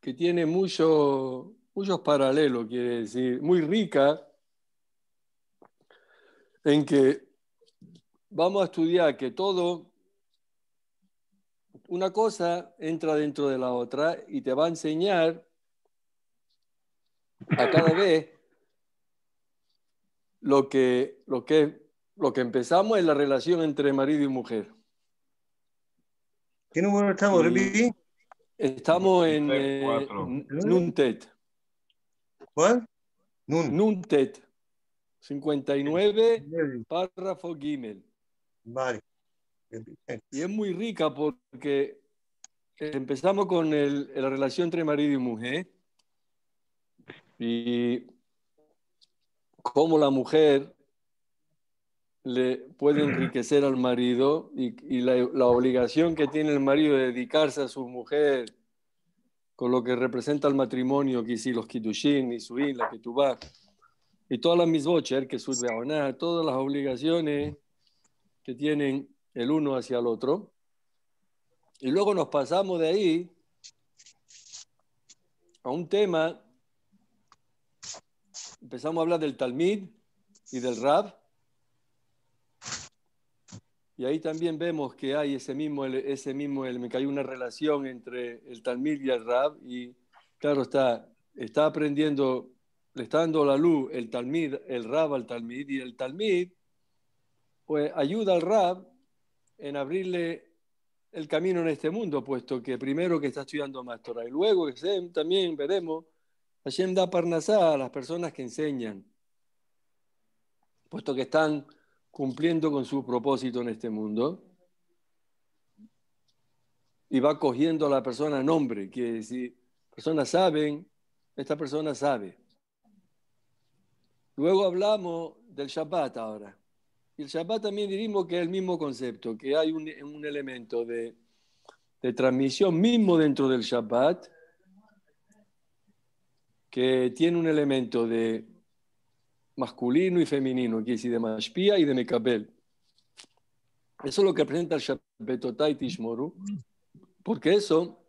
que tiene muchos paralelos, quiere decir, muy rica, en que vamos a estudiar que todo, una cosa entra dentro de la otra y te va a enseñar a cada vez lo que, lo que, lo que empezamos es la relación entre marido y mujer. ¿Qué número estamos, Estamos en eh, ¿Eh? Nuntet. ¿Cuál? Nun. Nuntet. 59, párrafo Gimel. Vale. Y es muy rica porque eh, empezamos con la relación entre marido y mujer y cómo la mujer le puede enriquecer al marido y, la, obligación que tiene el marido de dedicarse a su mujer con lo que representa el matrimonio, que si los y nisuin, la vas y todas las misbocher, que sudbeoná, todas las obligaciones que tienen el uno hacia el otro. Y luego nos pasamos de ahí a un tema, empezamos a hablar del Talmid y del Rab, y ahí también vemos que hay ese mismo, ese mismo que hay una relación entre el Talmid y el Rab, y claro está, está aprendiendo, le está dando la luz el Talmud, el Rab al Talmud, y el Talmid pues ayuda al Rab en abrirle el camino en este mundo, puesto que primero que está estudiando más y luego también veremos, Hashem da parnasá a las personas que enseñan, puesto que están cumpliendo con su propósito en este mundo y va cogiendo a la persona nombre, que si personas saben, esta persona sabe. Luego hablamos del Shabbat ahora. Y el Shabbat también diríamos que es el mismo concepto, que hay un, elemento de, de, transmisión mismo dentro del Shabbat, que tiene un elemento de masculino y femenino, que es de Mashpia y de Mekabel. Eso es lo que presenta el Shabetotai Tishmoru, porque eso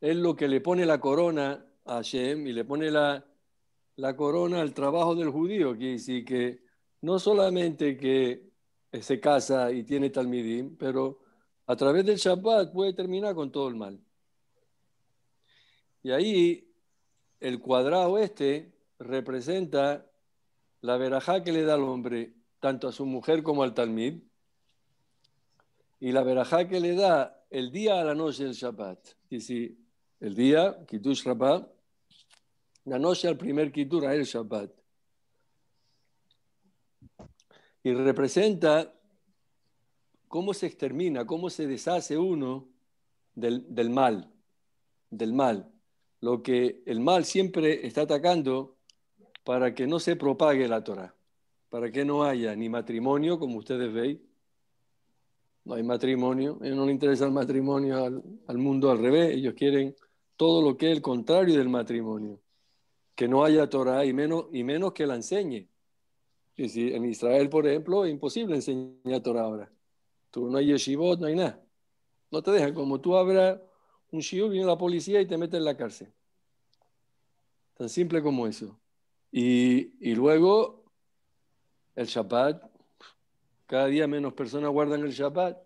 es lo que le pone la corona a shem y le pone la, corona al trabajo del judío, que dice que no solamente que se casa y tiene Talmidim, pero a través del Shabbat puede terminar con todo el mal. Y ahí el cuadrado este representa la verajá que le da al hombre tanto a su mujer como al talmid y la verajá que le da el día a la noche del Shabbat. Y si el día, Kitush Shabbat, la noche al primer Kitur, el Shabbat. Y representa cómo se extermina, cómo se deshace uno del, del mal, del mal. Lo que el mal siempre está atacando para que no se propague la Torah, para que no haya ni matrimonio, como ustedes veis, no hay matrimonio, a ellos no le interesa el matrimonio al, mundo al revés, ellos quieren todo lo que es el contrario del matrimonio, que no haya Torah y menos, y menos que la enseñe. si en Israel, por ejemplo, es imposible enseñar Torah ahora. Tú no hay yeshivot, no hay nada. No te dejan, como tú abras un shiur, viene la policía y te mete en la cárcel. Tan simple como eso. Y, luego el Shabbat, cada día menos personas guardan el Shabbat,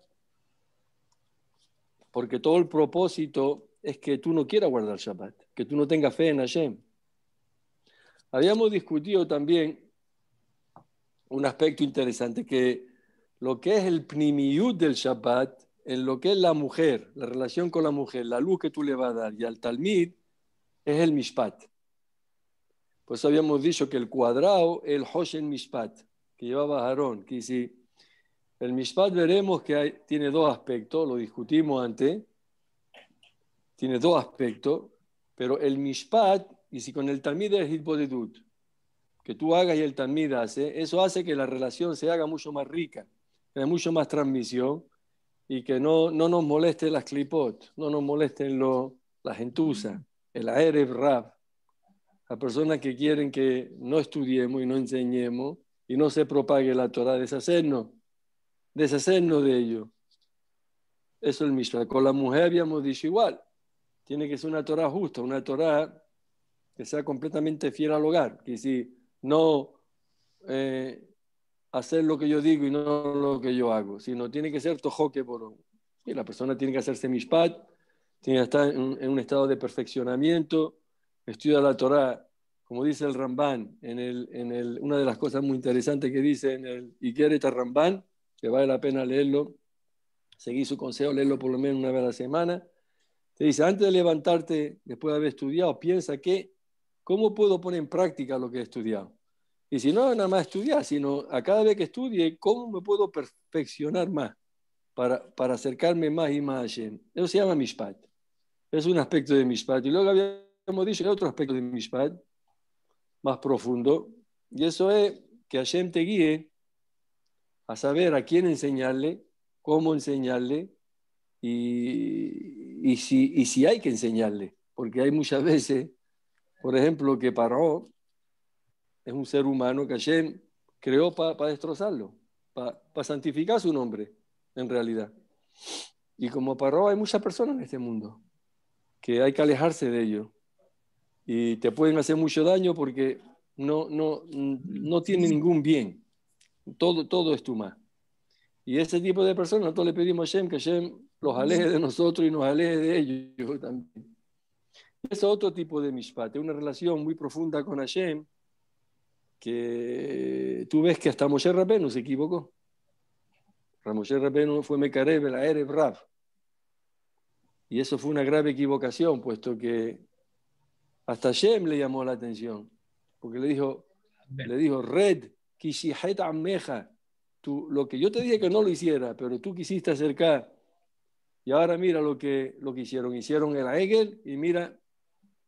porque todo el propósito es que tú no quieras guardar el Shabbat, que tú no tengas fe en Hashem. Habíamos discutido también un aspecto interesante, que lo que es el pnimiyut del Shabbat, en lo que es la mujer, la relación con la mujer, la luz que tú le vas a dar, y al talmid, es el mishpat. Pues habíamos dicho que el cuadrado, el Hoshen Mishpat, que llevaba Aarón, que si el Mishpat veremos que tiene dos aspectos, lo discutimos antes, tiene dos aspectos, pero el Mishpat, y si con el Tamid es Hitbodidut, que tú hagas y el Tamid hace, eso hace que la relación se haga mucho más rica, que haya mucho más transmisión y que no, no nos moleste las clipot, no nos molesten lo, las gentusa, el Aerev Rab a personas que quieren que no estudiemos y no enseñemos y no se propague la Torah, deshacernos, deshacernos de ello. Eso es el Mishpat. Con la mujer habíamos dicho igual. Tiene que ser una Torah justa, una Torah que sea completamente fiel al hogar. Que si no eh, hacer lo que yo digo y no lo que yo hago, sino tiene que ser tojoque por Y la persona tiene que hacerse mishpat, tiene que estar en un estado de perfeccionamiento estudia la Torah, como dice el Ramban, en, el, en una de las cosas muy interesantes que dice en el Igeret Ramban, que vale la pena leerlo, seguir su consejo, leerlo por lo menos una vez a la semana, te dice, antes de levantarte, después de haber estudiado, piensa que, ¿cómo puedo poner en práctica lo que he estudiado? Y si no, nada más estudiar, sino a cada vez que estudie, ¿cómo me puedo perfeccionar más para, acercarme más y más a Eso se llama Mishpat. Es un aspecto de Mishpat. Y luego había como dice hay otro aspecto de Mishpat, más profundo, y eso es que Hashem te guíe a saber a quién enseñarle, cómo enseñarle y, si, y si hay que enseñarle, porque hay muchas veces, por ejemplo, que Paró es un ser humano que Hashem creó para destrozarlo, para santificar su nombre, en realidad. Y como Paró hay muchas personas en este mundo que hay que alejarse de ellos y te pueden hacer mucho daño porque no, no, no tiene ningún bien. Todo, todo es más. Y ese tipo de personas, nosotros le pedimos a Hashem que Hashem los aleje de nosotros y nos aleje de ellos también. Es otro tipo de mishpat, una relación muy profunda con Hashem que tú ves que hasta Moshe Rabenu se equivocó. Moshe Rabenu fue Mekareb, la erev rav Y eso fue una grave equivocación, puesto que hasta Shem le llamó la atención, porque le dijo, le dijo, Red, quisijeta Ameja, tú, lo que yo te dije que no lo hiciera, pero tú quisiste acercar. Y ahora mira lo que, lo que hicieron. Hicieron el Hegel y mira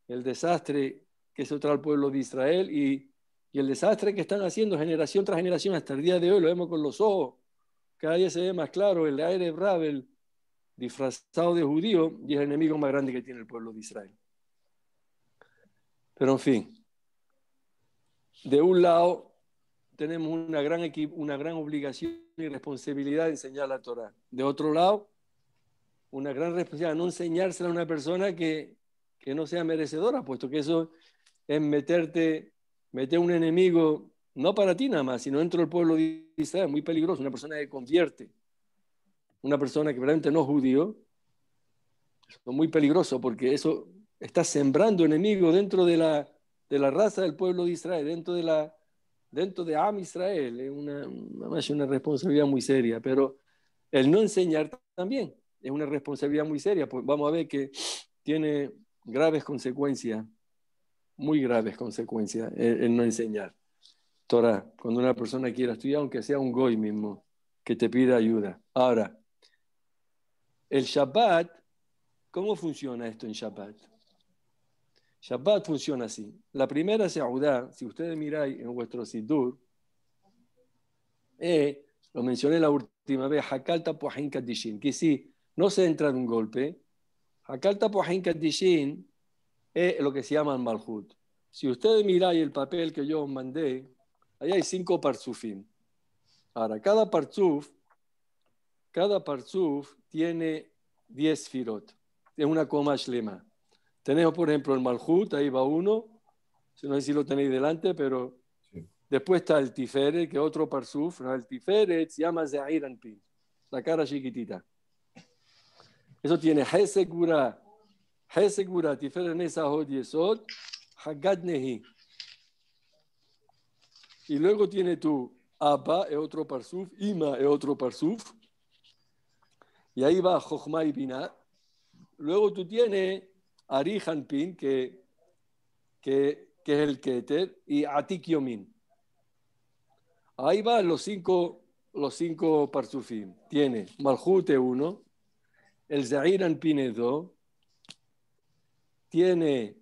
el desastre que se trae al pueblo de Israel y, el desastre que están haciendo generación tras generación hasta el día de hoy. Lo vemos con los ojos. Cada día se ve más claro el aire Bravel disfrazado de judío y es el enemigo más grande que tiene el pueblo de Israel. Pero en fin, de un lado tenemos una gran, una gran obligación y responsabilidad de enseñar la Torah. De otro lado, una gran responsabilidad de no enseñársela a una persona que, que no sea merecedora, puesto que eso es meterte, meter un enemigo, no para ti nada más, sino dentro del pueblo de Israel, muy peligroso, una persona que convierte, una persona que realmente no es judío, es muy peligroso porque eso está sembrando enemigo dentro de la, de la raza del pueblo de Israel, dentro de, la, dentro de Am Israel. Es una, una responsabilidad muy seria, pero el no enseñar también es una responsabilidad muy seria. Pues vamos a ver que tiene graves consecuencias, muy graves consecuencias el, el no enseñar. Torah, cuando una persona quiera estudiar, aunque sea un goy mismo, que te pida ayuda. Ahora, el Shabbat, ¿cómo funciona esto en Shabbat? Shabbat funciona así. La primera Seudá, si ustedes miráis en vuestro Sidur, eh, lo mencioné la última vez, Hakalta po'hen Kadishin, que si no se entra de un golpe, Hakalta po'hen Kadishin es lo que se llama Malhut. Si ustedes miráis el papel que yo os mandé, ahí hay cinco parzufim. Ahora, cada parzuf, cada parzuf tiene diez firot, es una coma shlema. Tenemos, por ejemplo, el Malhut, ahí va uno, no sé si lo tenéis delante, pero después está el Tiferet, que otro Parsuf, el Tiferet se llama Zahir la cara chiquitita. Eso tiene Hesegura, Hesegura, Tiferet Nesahod Yesod, Hagad Nehi. Y luego tiene tu Abba, es otro Parsuf, Ima, es otro Parsuf. Y ahí va Jochma y Bina. Luego tú tienes Ari que, que, que, es el Keter, y Atik Ahí van los cinco, los cinco Parsufim. Tiene Malhute 1, el Zahir Hanpin 2, tiene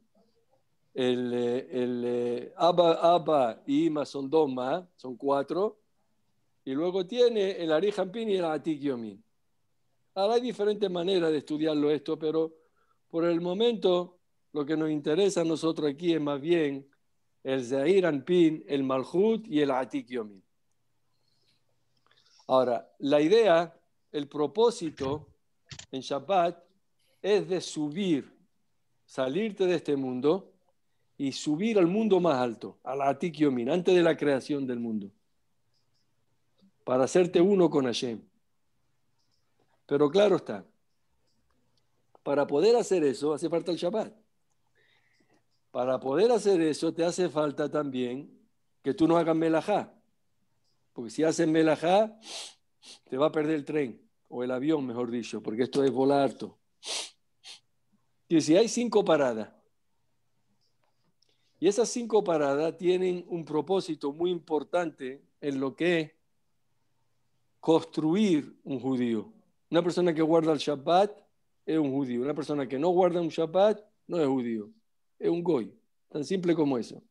el, el eh, Abba, y Ima son dos más, son cuatro, y luego tiene el Ari y el Atik Ahora hay diferentes maneras de estudiarlo esto, pero por el momento, lo que nos interesa a nosotros aquí es más bien el Zahir Anpin, el Malhut y el Atik Yomin. Ahora, la idea, el propósito en Shabbat es de subir, salirte de este mundo y subir al mundo más alto, al Atik Yomin, antes de la creación del mundo, para hacerte uno con Hashem. Pero claro está, para poder hacer eso hace falta el Shabbat. Para poder hacer eso te hace falta también que tú no hagas melajá. Porque si haces melajá, te va a perder el tren, o el avión, mejor dicho, porque esto es volar alto. Y si hay cinco paradas, y esas cinco paradas tienen un propósito muy importante en lo que es construir un judío. Una persona que guarda el Shabbat es un judío. Una persona que no guarda un Shabbat no es judío, es un goy. Tan simple como eso.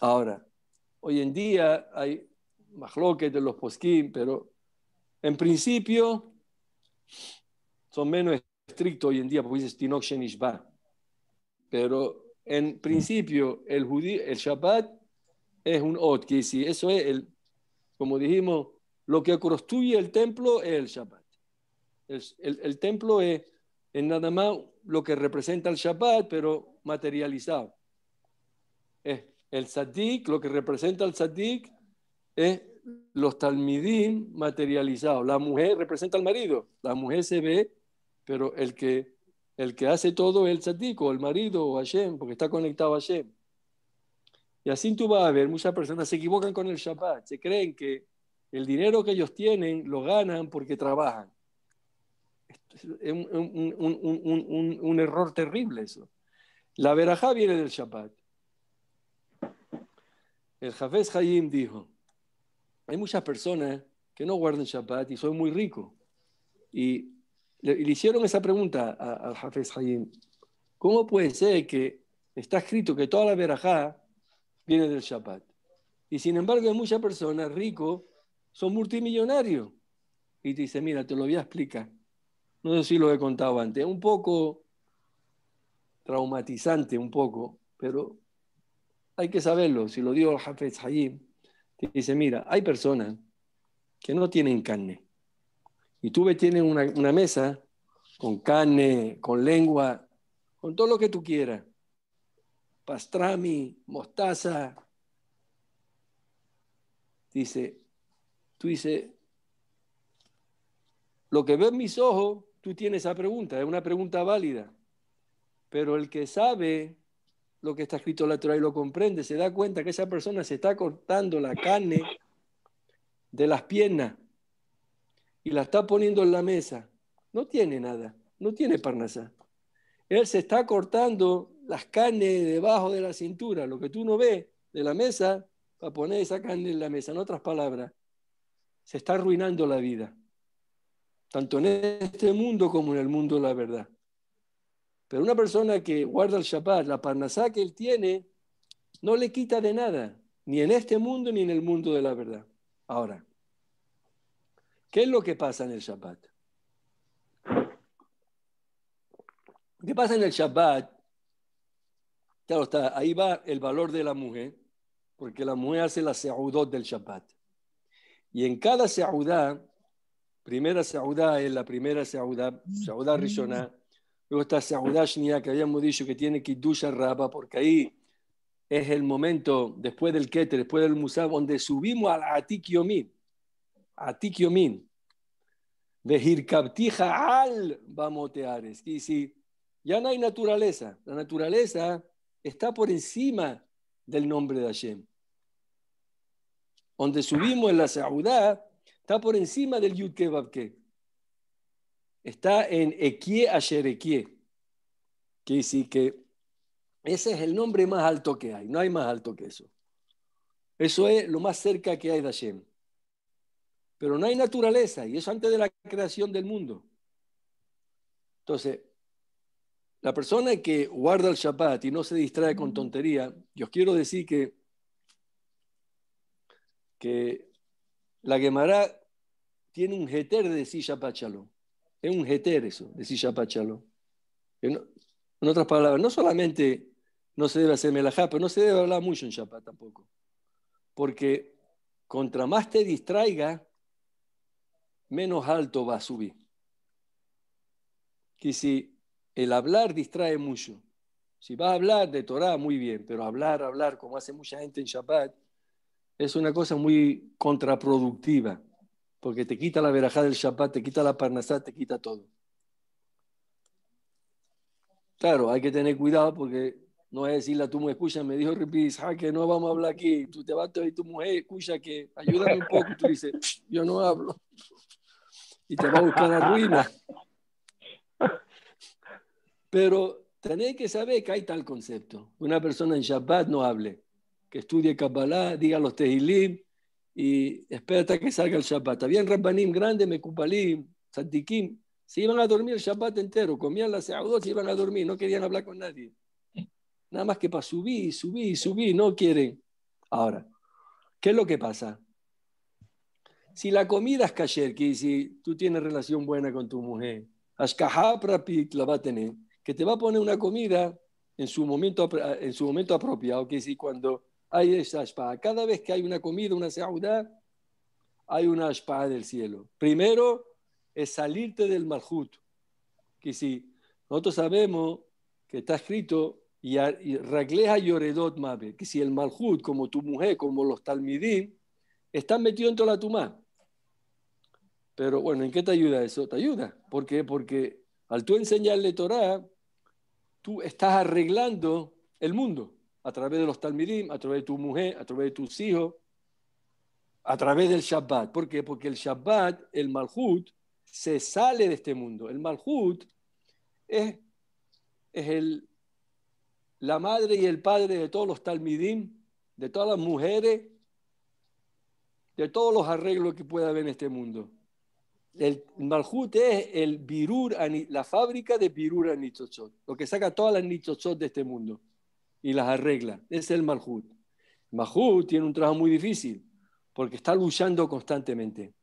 Ahora, hoy en día hay majloques de los posquín, pero en principio son menos estrictos hoy en día, porque dices tinoch Pero en principio el, judío, el Shabbat es un Ot, que si eso es, el, como dijimos, lo que construye el templo es el Shabbat. El, el, templo es, es, nada más lo que representa el Shabbat, pero materializado. Es el Sadik, lo que representa el Sadik, es los talmidim materializados. La mujer representa al marido. La mujer se ve, pero el que, el que hace todo es el Sadik, o el marido, o Hashem, porque está conectado a Hashem. Y así tú vas a ver, muchas personas se equivocan con el Shabbat, se creen que el dinero que ellos tienen lo ganan porque trabajan es un, error terrible eso. La verajá viene del Shabbat. El Jafes Hayim dijo, hay muchas personas que no guardan Shabbat y son muy ricos. Y le, hicieron esa pregunta al Jafes Hayim, ¿cómo puede ser que está escrito que toda la verajá viene del Shabbat? Y sin embargo hay muchas personas ricos, son multimillonarios. Y dice, mira, te lo voy a explicar no sé si lo he contado antes, un poco traumatizante, un poco, pero hay que saberlo. Si lo dio el Hafez Hayim, dice, mira, hay personas que no tienen carne. Y tú ves, tienen una, una mesa con carne, con lengua, con todo lo que tú quieras. Pastrami, mostaza. Dice, tú dices, lo que ven mis ojos tú tienes esa pregunta, es una pregunta válida. Pero el que sabe lo que está escrito en la Torah y lo comprende, se da cuenta que esa persona se está cortando la carne de las piernas y la está poniendo en la mesa. No tiene nada, no tiene parnasá. Él se está cortando las carnes debajo de la cintura, lo que tú no ves de la mesa, para poner esa carne en la mesa. En otras palabras, se está arruinando la vida tanto en este mundo como en el mundo de la verdad. Pero una persona que guarda el Shabbat, la parnasá que él tiene, no le quita de nada, ni en este mundo ni en el mundo de la verdad. Ahora, ¿qué es lo que pasa en el Shabbat? ¿Qué pasa en el Shabbat, claro ahí va el valor de la mujer, porque la mujer hace la seudot del Shabbat. Y en cada seudot, primera Saudá es la primera Saudá, Saudá Rishoná. Mm. Luego está Saudá Shnia, que habíamos dicho que tiene Kiddush Rabba, porque ahí es el momento, después del Keter, después del Musab, donde subimos al Atik a Atik Yomin. De hirkabtiha al Bamoteares. Y si ya no hay naturaleza, la naturaleza está por encima del nombre de Hashem. Donde subimos en la Saudá, Está por encima del Yudke Está en Ekie Asher Que dice que ese es el nombre más alto que hay. No hay más alto que eso. Eso es lo más cerca que hay de Hashem. Pero no hay naturaleza. Y eso antes de la creación del mundo. Entonces, la persona que guarda el Shabbat y no se distrae con tontería, yo quiero decir que, que la Gemara tiene un jeter de silla pachaló. Es un jeter eso, de silla pachaló. En, otras palabras, no solamente no se debe hacer melajá, pero no se debe hablar mucho en Shabbat tampoco. Porque contra más te distraiga, menos alto va a subir. Que si el hablar distrae mucho, si va a hablar de Torah, muy bien, pero hablar, hablar, como hace mucha gente en Shabbat, es una cosa muy contraproductiva, porque te quita la verajá del Shabbat, te quita la parnasá, te quita todo. Claro, hay que tener cuidado porque no es decirle a tu mujer, escucha, me dijo Ripis ah, que no vamos a hablar aquí, tú te vas y tu mujer, escucha que ayúdame un poco, tú dices, yo no hablo. Y te va a buscar la ruina. Pero tenés que saber que hay tal concepto. Una persona en Shabbat no hable que estudie Kabbalah, diga los Tehilim y espérate hasta que salga el Shabbat. Habían Rabbanim grandes, Mekupalim, Santiquim, se iban a dormir el Shabbat entero, comían las seudot, y iban a dormir, no querían hablar con nadie. Nada más que para subir, subir, subir, no quieren. Ahora, ¿qué es lo que pasa? Si la comida es kasher, que si tú tienes relación buena con tu mujer, ashkahaprapit la va a tener, que te va a poner una comida en su momento, en su momento apropiado, que si cuando hay esa espada. Cada vez que hay una comida, una saudá, hay una espada del cielo. Primero es salirte del Malhut. Que si nosotros sabemos que está escrito, y Yoredot Mabe, que si el Malhut, como tu mujer, como los Talmidim, están metidos en toda la tumá. Pero bueno, ¿en qué te ayuda eso? Te ayuda. ¿Por qué? Porque al tú enseñarle Torah, tú estás arreglando el mundo a través de los Talmidim, a través de tu mujer, a través de tus hijos, a través del Shabbat. ¿Por qué? Porque el Shabbat, el Malhut, se sale de este mundo. El Malhut es, es el, la madre y el padre de todos los Talmidim, de todas las mujeres, de todos los arreglos que pueda haber en este mundo. El Malhut es el birur, la fábrica de Birur nichocho lo que saca todas las nitzotzot de este mundo y las arregla. Es el Malhut. Malhut tiene un trabajo muy difícil porque está luchando constantemente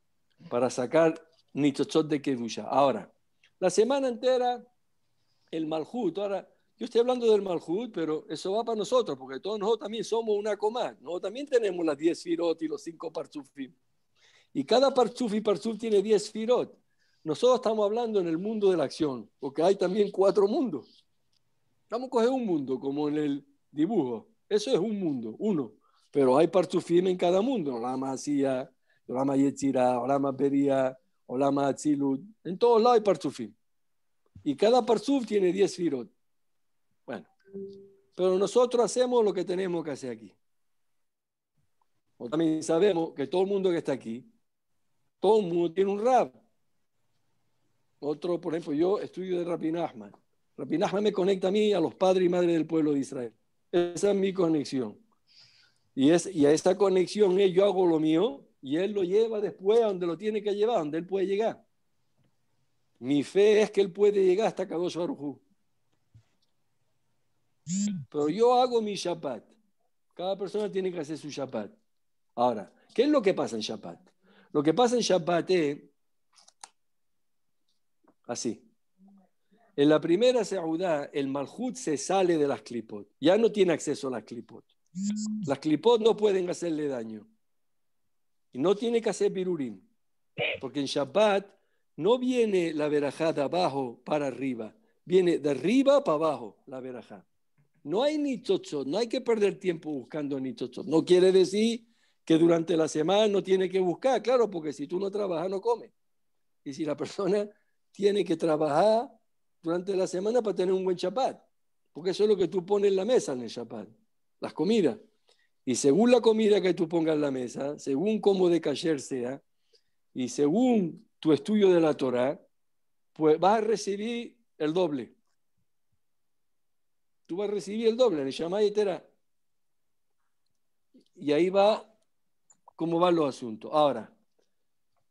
para sacar Nichochot de Kedusha. Ahora, la semana entera, el Malhut. Ahora, yo estoy hablando del Malhut, pero eso va para nosotros porque todos nosotros también somos una coma. Nosotros también tenemos las 10 Firot y los 5 Parchufi. Y cada Parchufi y tiene 10 Firot. Nosotros estamos hablando en el mundo de la acción, porque hay también cuatro mundos. Vamos a coger un mundo, como en el dibujo. Eso es un mundo, uno. Pero hay partufim en cada mundo. Olama Asiya, Olama Yetzira, Olama Beria, Olama Atzilut. En todos lados hay partufim. Y cada partuf tiene 10 firot. Bueno, pero nosotros hacemos lo que tenemos que hacer aquí. O también sabemos que todo el mundo que está aquí, todo el mundo tiene un rap. Otro, por ejemplo, yo estudio de Rabin Ahmad. me conecta a mí, a los padres y madres del pueblo de Israel. Esa es mi conexión. Y, es, a esa conexión yo hago lo mío y él lo lleva después a donde lo tiene que llevar, donde él puede llegar. Mi fe es que él puede llegar hasta Kadosh Baruj Pero yo hago mi Shabbat. Cada persona tiene que hacer su Shabbat. Ahora, ¿qué es lo que pasa en Shabbat? Lo que pasa en Shabbat es así. En la primera seudá, el malhut se sale de las clipot. Ya no tiene acceso a las clipot. Mm. Las clipot no pueden hacerle daño. Y no tiene que hacer birurim. Porque en Shabbat no viene la verajá de abajo para arriba. Viene de arriba para abajo la verajá. No hay ni no hay que perder tiempo buscando ni No quiere decir que durante la semana no tiene que buscar, claro, porque si tú no trabajas, no comes. Y si la persona tiene que trabajar, durante la semana para tener un buen Shabbat, porque eso es lo que tú pones en la mesa en el Shabbat, las comidas. Y según la comida que tú pongas en la mesa, según cómo de cayer sea, y según tu estudio de la Torah, pues vas a recibir el doble. Tú vas a recibir el doble, en el chamá y terá. Y ahí va cómo van los asuntos. Ahora,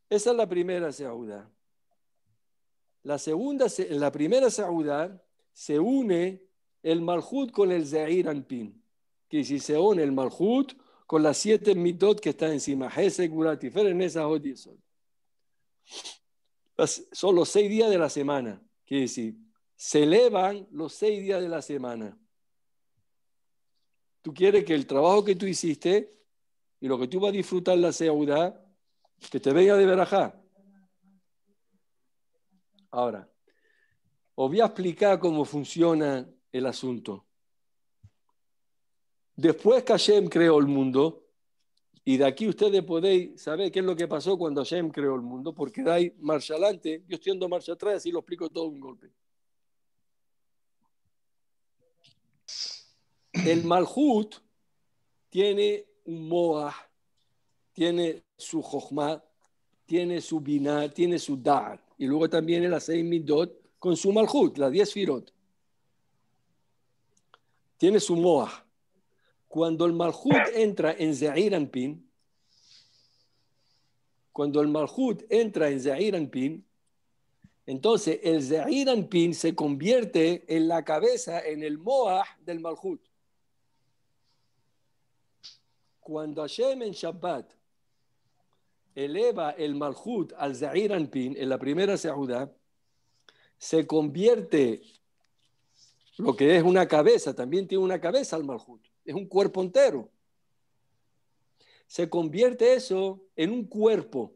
esa es la primera seuda la, segunda, la primera Saudá se une el Malhut con el Zair Anpin, que si se une el Malhut con las siete mitot que está encima, en esas Son los seis días de la semana, que si se elevan los seis días de la semana. Tú quieres que el trabajo que tú hiciste y lo que tú vas a disfrutar la Saudá, que te venga de verajá. Ahora, os voy a explicar cómo funciona el asunto. Después que Hashem creó el mundo, y de aquí ustedes podéis saber qué es lo que pasó cuando Hashem creó el mundo, porque dais marcha adelante, yo estoy dando marcha atrás y lo explico todo un golpe. El Malhut tiene un Moah, tiene su Jochma, tiene su Binah, tiene su Da'at y luego también el Asei midot con su malhut, la 10 firot. Tiene su moah. Cuando el malhut entra en Zair Pin. cuando el malhut entra en Zair entonces el Zair Pin se convierte en la cabeza, en el moah del malhut. Cuando Hashem en Shabbat eleva el Malhut al Zahir en la primera Sehudá, se convierte lo que es una cabeza, también tiene una cabeza al Malhut, es un cuerpo entero. Se convierte eso en un cuerpo,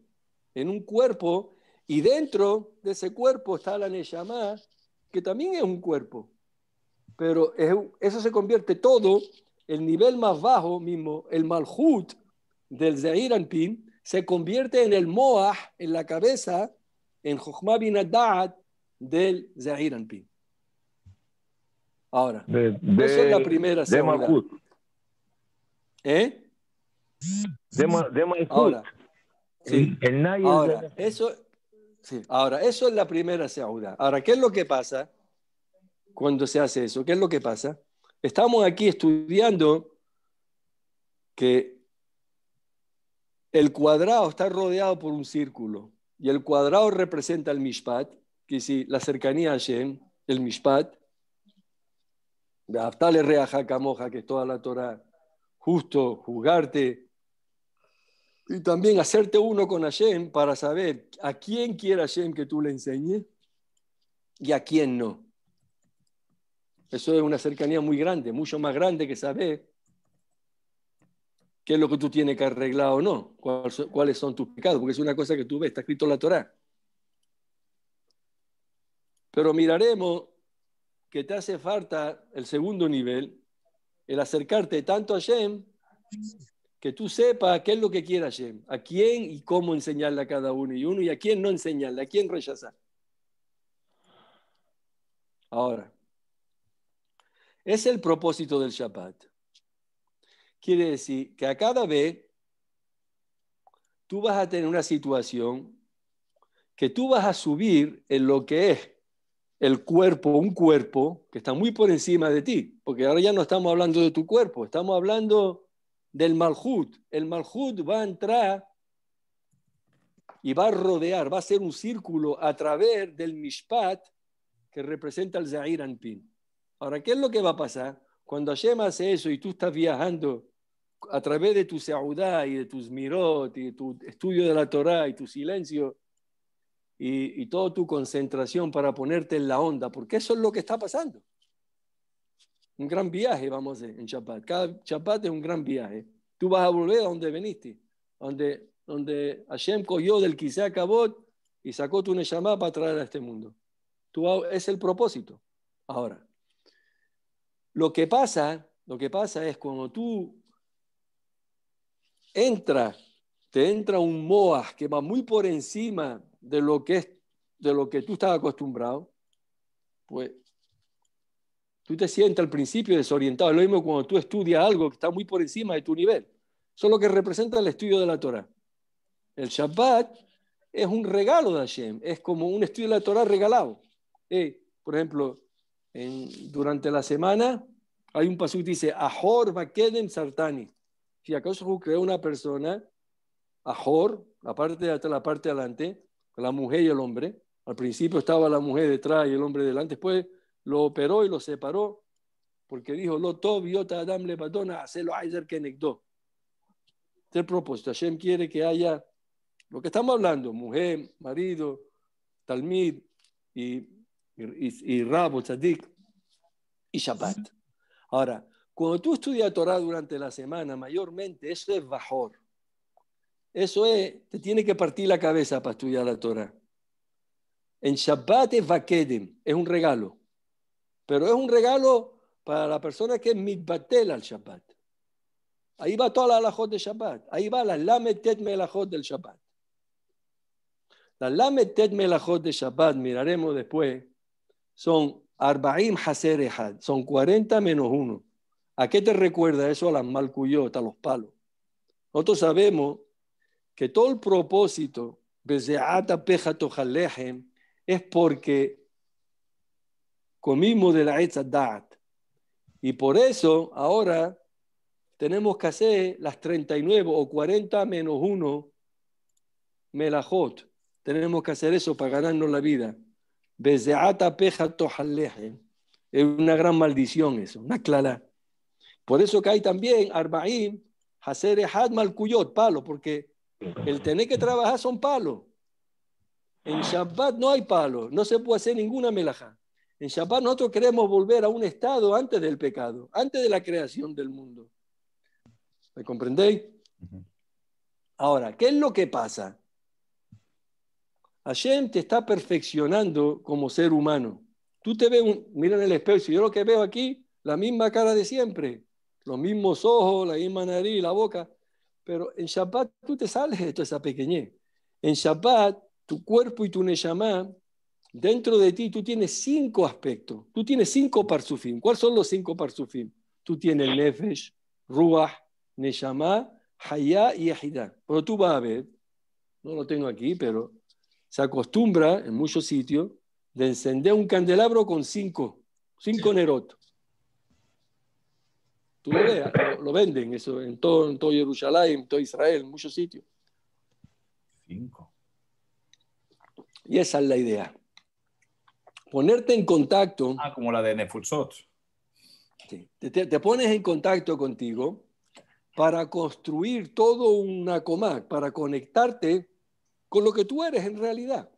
en un cuerpo, y dentro de ese cuerpo está la Neshama, que también es un cuerpo. Pero eso se convierte todo, el nivel más bajo mismo, el Malhut del Zahir se convierte en el Moah, en la cabeza, en Jochma bin Adad del Zahir Ahora, de, es la primera ¿Eh? Ahora, eso, ahora, eso es la primera seuda. Ahora, ¿qué es lo que pasa cuando se hace eso? ¿Qué es lo que pasa? Estamos aquí estudiando que el cuadrado está rodeado por un círculo y el cuadrado representa el Mishpat, que si la cercanía a Hashem, el Mishpat, Aftale Reaja Camoja, que es toda la Torah, justo, juzgarte, y también hacerte uno con Hashem para saber a quién quiere Hashem que tú le enseñes y a quién no. Eso es una cercanía muy grande, mucho más grande que saber qué es lo que tú tienes que arreglar o no, cuáles son tus pecados, porque es una cosa que tú ves, está escrito en la Torá. Pero miraremos que te hace falta el segundo nivel, el acercarte tanto a Shem, que tú sepas qué es lo que quiere Shem, a quién y cómo enseñarle a cada uno y uno y a quién no enseñarle, a quién rechazar. Ahora, es el propósito del Shabbat Quiere decir que a cada vez tú vas a tener una situación que tú vas a subir en lo que es el cuerpo, un cuerpo que está muy por encima de ti, porque ahora ya no estamos hablando de tu cuerpo, estamos hablando del malhut. El malhut va a entrar y va a rodear, va a ser un círculo a través del mishpat que representa el Zahir Anpin. Ahora, ¿qué es lo que va a pasar? Cuando Hashem hace eso y tú estás viajando a través de tu saudá y de tus mirot y tu estudio de la Torá y tu silencio y, y toda tu concentración para ponerte en la onda, porque eso es lo que está pasando. Un gran viaje vamos en Shabbat. Cada Chapat es un gran viaje. Tú vas a volver a donde viniste donde, donde Hashem cogió del quizá acabó y sacó tu Neshama para traer a este mundo. Tú, es el propósito. Ahora, lo que pasa, lo que pasa es cuando tú entra, te entra un MOAS que va muy por encima de lo que, es, de lo que tú estás acostumbrado, pues tú te sientes al principio desorientado. Es lo mismo cuando tú estudias algo que está muy por encima de tu nivel. Eso es lo que representa el estudio de la Torah. El Shabbat es un regalo de Hashem, es como un estudio de la Torah regalado. Eh, por ejemplo, durante la semana hay un pasú que dice, Ahor Bakedem Sartani. Si acaso creó una persona, jor la parte de atrás, la parte de adelante, la mujer y el hombre. Al principio estaba la mujer detrás y el hombre delante. Después lo operó y lo separó, porque dijo, lo tobiota Adam le patona, lo Aizer que negó. Este es el propósito. Hashem quiere que haya lo que estamos hablando, mujer, marido, talmid y, y, rabo, tzadik y Shabbat. Ahora, cuando tú estudias Torah durante la semana, mayormente, eso es bajor. Eso es, te tiene que partir la cabeza para estudiar la Torah. En Shabbat es vaquedem, es un regalo. Pero es un regalo para la persona que es mitbatel al Shabbat. Ahí va toda la alajot de Shabbat. Ahí va la lamed melajot del Shabbat. La lamed tet melajot de Shabbat, miraremos después, son arbaim haser son 40 menos 1. ¿A qué te recuerda eso a las malcuyotas, a los palos? Nosotros sabemos que todo el propósito es porque comimos de la da'at. Y por eso ahora tenemos que hacer las 39 o 40 menos 1 melajot. Tenemos que hacer eso para ganarnos la vida. Es una gran maldición eso, una clara. Por eso que hay también Arbaim, Hacer mal Kuyot, palo, porque el tener que trabajar son palos. En Shabbat no hay palo, no se puede hacer ninguna melaja En Shabbat nosotros queremos volver a un estado antes del pecado, antes de la creación del mundo. ¿Me comprendéis? Ahora, ¿qué es lo que pasa? Hashem te está perfeccionando como ser humano. Tú te ves, un, mira en el espejo, yo lo que veo aquí, la misma cara de siempre los mismos ojos, la misma nariz, la boca, pero en Shabbat tú te sales de toda esa pequeñez. En Shabbat, tu cuerpo y tu Neshama, dentro de ti tú tienes cinco aspectos, tú tienes cinco parzufim. ¿Cuáles son los cinco parzufim? Tú tienes Nefesh, Ruach, Neshama, Hayah y Ejidá. Pero tú vas a ver, no lo tengo aquí, pero se acostumbra en muchos sitios de encender un candelabro con cinco, cinco Nerotos. Tú lo ves, lo, venden eso en todo, en todo Jerusalén, en todo Israel, en muchos sitios. Cinco. Y esa es la idea. Ponerte en contacto. Ah, como la de Nefutsot. Sí, te, pones en contacto contigo para construir todo una comad para conectarte con lo que tú eres en realidad,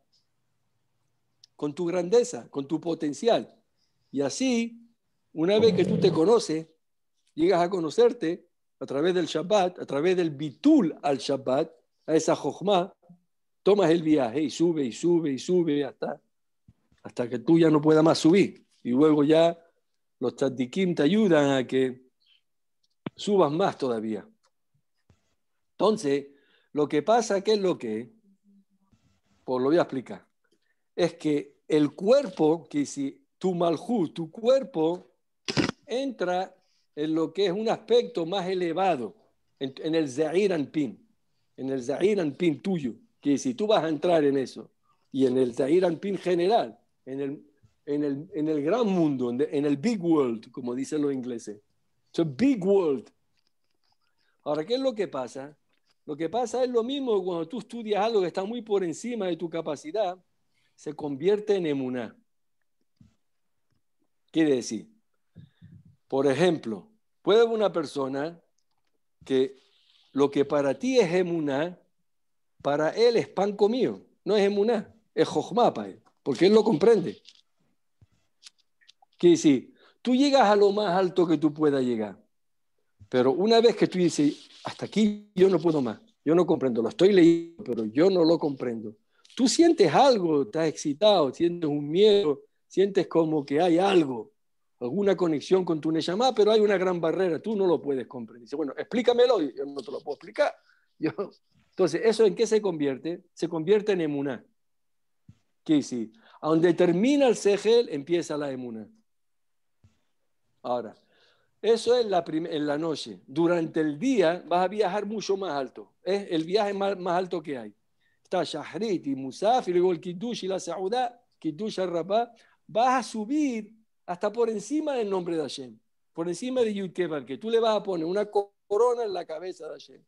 con tu grandeza, con tu potencial. Y así, una vez que tú te conoces, llegas a conocerte a través del Shabbat, a través del bitul al Shabbat, a esa jochma, tomas el viaje y sube y sube y sube hasta, hasta que tú ya no puedas más subir. Y luego ya los tzaddikim te ayudan a que subas más todavía. Entonces, lo que pasa, ¿qué es lo que? Pues lo voy a explicar. Es que el cuerpo, que si tu malhu, tu cuerpo, entra en lo que es un aspecto más elevado, en, el Zahir al-Pin. en el Zahir al-Pin tuyo, que si tú vas a entrar en eso, y en el Zahir al-Pin general, en el, en el, en el gran mundo, en el big world, como dicen los ingleses. So, big world. Ahora, ¿qué es lo que pasa? Lo que pasa es lo mismo cuando tú estudias algo que está muy por encima de tu capacidad, se convierte en emuná. Quiere decir, por ejemplo, puede una persona que lo que para ti es emuná, para él es pan comido, no es emuná, es jojmá para él, porque él lo comprende. Que si tú llegas a lo más alto que tú puedas llegar, pero una vez que tú dices, hasta aquí yo no puedo más, yo no comprendo, lo estoy leyendo, pero yo no lo comprendo. Tú sientes algo, estás excitado, sientes un miedo, sientes como que hay algo alguna conexión con tu Neshama, pero hay una gran barrera, tú no lo puedes comprender. Dice, bueno, explícamelo, yo no te lo puedo explicar. Yo, entonces, ¿eso en qué se convierte? Se convierte en emuná. Que sí, a donde termina el segel, empieza la emuná. Ahora, eso es la en la noche. Durante el día vas a viajar mucho más alto. Es el viaje más, alto que hay. Está Shahrit y Y luego el Kiddush y la Saudá, Kiddush al Rabá. Vas a subir hasta por encima del nombre de Hashem, por encima de Yudkebal, que tú le vas a poner una corona en la cabeza de Hashem.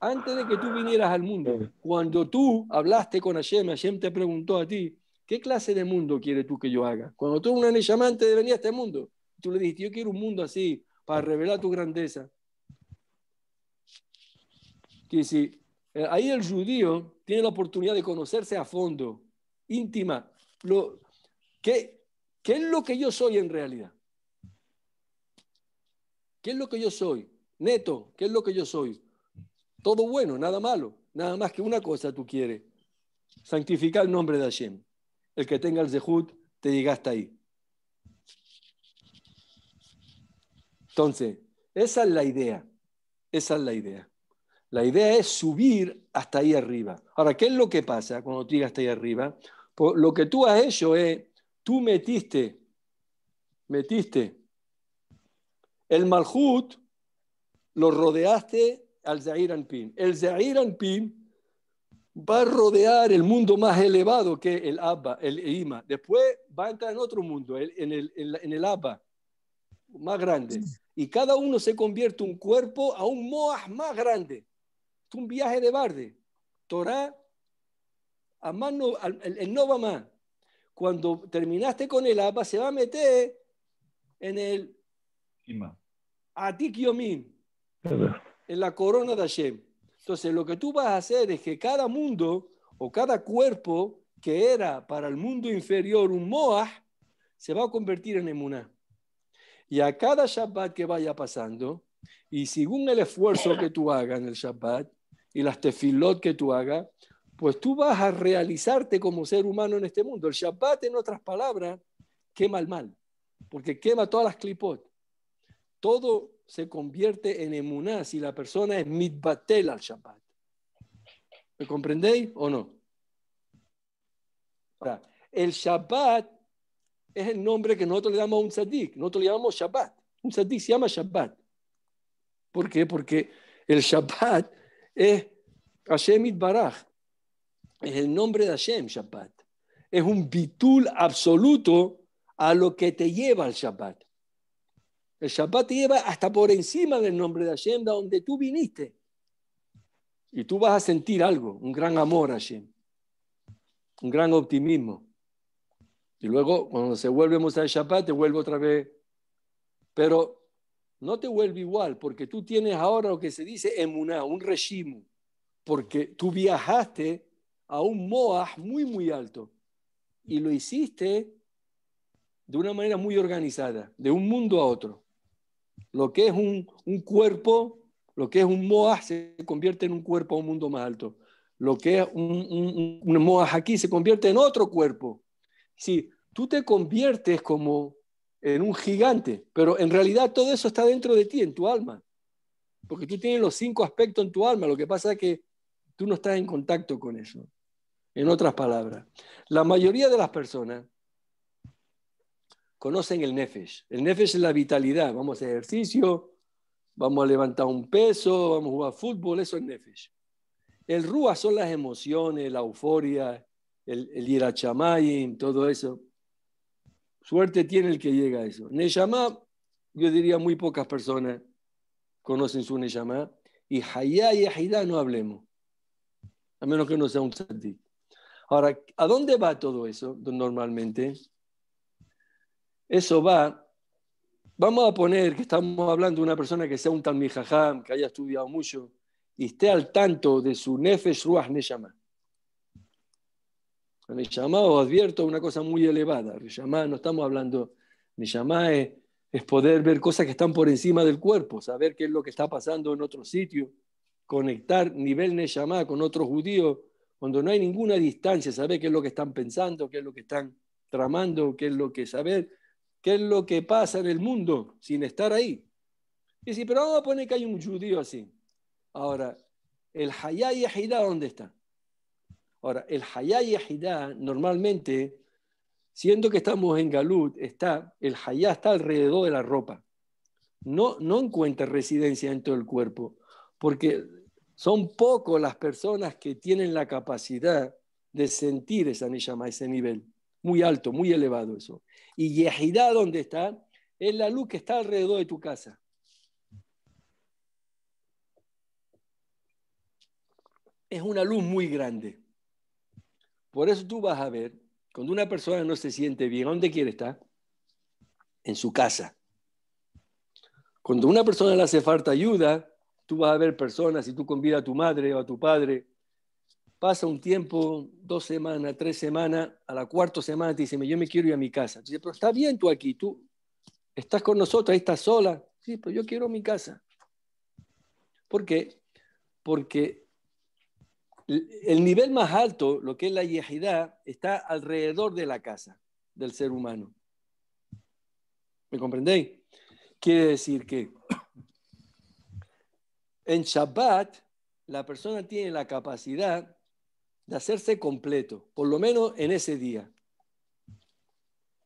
Antes de que tú vinieras al mundo, cuando tú hablaste con Hashem, Hashem te preguntó a ti, ¿qué clase de mundo quieres tú que yo haga? Cuando tú eras un anillamante de venir a este mundo, tú le dijiste, yo quiero un mundo así, para revelar tu grandeza. Que si, eh, ahí el judío tiene la oportunidad de conocerse a fondo, íntima. Lo, que ¿Qué es lo que yo soy en realidad? ¿Qué es lo que yo soy? Neto, ¿qué es lo que yo soy? Todo bueno, nada malo. Nada más que una cosa tú quieres. Santificar el nombre de Hashem. El que tenga el Zehut, te llega hasta ahí. Entonces, esa es la idea. Esa es la idea. La idea es subir hasta ahí arriba. Ahora, ¿qué es lo que pasa cuando tú llegas hasta ahí arriba? lo que tú has hecho es tú metiste, metiste el Malhut, lo rodeaste al Zahir al-Pin. El Zahir al-Pin va a rodear el mundo más elevado que el Abba, el Ima. Después va a entrar en otro mundo, en el, Abba, más grande. Y cada uno se convierte un cuerpo a un Moah más grande. Es un viaje de barde. Torah, a mano, el, el cuando terminaste con el APA, se va a meter en el Atik en la corona de Hashem. Entonces, lo que tú vas a hacer es que cada mundo o cada cuerpo que era para el mundo inferior un Moah, se va a convertir en Emuná. Y a cada Shabbat que vaya pasando, y según el esfuerzo que tú hagas en el Shabbat y las tefilot que tú hagas, pues tú vas a realizarte como ser humano en este mundo. El Shabbat, en otras palabras, quema el mal, porque quema todas las clipot. Todo se convierte en emuná si la persona es mitbatel al Shabbat. ¿Me comprendéis o no? el Shabbat es el nombre que nosotros le damos a un sadik. Nosotros le llamamos Shabbat. Un sadik se llama Shabbat. ¿Por qué? Porque el Shabbat es Hashem Baraj es el nombre de Hashem, Shabbat. Es un bitul absoluto a lo que te lleva al Shabbat. El Shabbat te lleva hasta por encima del nombre de Hashem, de donde tú viniste. Y tú vas a sentir algo, un gran amor a Hashem, un gran optimismo. Y luego, cuando se vuelve Musa el Shabbat, te vuelve otra vez. Pero no te vuelve igual, porque tú tienes ahora lo que se dice emuná, un regimo, porque tú viajaste a un MOAH muy, muy alto. Y lo hiciste de una manera muy organizada, de un mundo a otro. Lo que es un, cuerpo, lo que es un MOAH se convierte en un cuerpo a un mundo más alto. Lo que es un, un, un aquí se convierte en otro cuerpo. Si tú te conviertes como en un gigante, pero en realidad todo eso está dentro de ti, en tu alma. Porque tú tienes los cinco aspectos en tu alma, lo que pasa es que tú no estás en contacto con eso. En otras palabras, la mayoría de las personas conocen el nefesh. El nefesh es la vitalidad. Vamos a ejercicio, vamos a levantar un peso, vamos a jugar fútbol, eso es nefesh. El rúa son las emociones, la euforia, el, el todo eso. Suerte tiene el que llega a eso. Neyamá, yo diría muy pocas personas conocen su Neyamá. Y Hayá y Ajidá no hablemos, a menos que no sea un tzaddik. Ahora, ¿a dónde va todo eso normalmente? Eso va, vamos a poner que estamos hablando de una persona que sea un Mijajam, que haya estudiado mucho y esté al tanto de su nefesh ruach neshama. Neshama, os advierto, una cosa muy elevada. Neshama, no estamos hablando, Neshama es, poder ver cosas que están por encima del cuerpo, saber qué es lo que está pasando en otro sitio, conectar nivel Neshama con otro judío cuando no hay ninguna distancia, sabe qué es lo que están pensando, qué es lo que están tramando, qué es lo que saber, qué es lo que pasa en el mundo sin estar ahí. Y si, pero vamos a poner que hay un judío así. Ahora, el Hayá y ¿dónde está? Ahora, el Hayá y normalmente, siendo que estamos en Galut, está, el Hayá está alrededor de la ropa. No, no encuentra residencia dentro del cuerpo, porque son pocos las personas que tienen la capacidad de sentir esa Neshama, ese nivel. Muy alto, muy elevado eso. Y Yehidá, ¿dónde está? Es la luz que está alrededor de tu casa. Es una luz muy grande. Por eso tú vas a ver, cuando una persona no se siente bien, ¿dónde quiere estar? En su casa. Cuando una persona le hace falta ayuda, tú vas a ver personas, y tú convidas a tu madre o a tu padre, pasa un tiempo, dos semanas, tres semanas, a la cuarta semana te dicen, yo me quiero ir a mi casa. Dice, pero está bien tú aquí, tú estás con nosotros, ahí estás sola. Sí, pero yo quiero mi casa. ¿Por qué? Porque el nivel más alto, lo que es la yejidad, está alrededor de la casa del ser humano. ¿Me comprendéis? Quiere decir que en Shabbat, la persona tiene la capacidad de hacerse completo, por lo menos en ese día.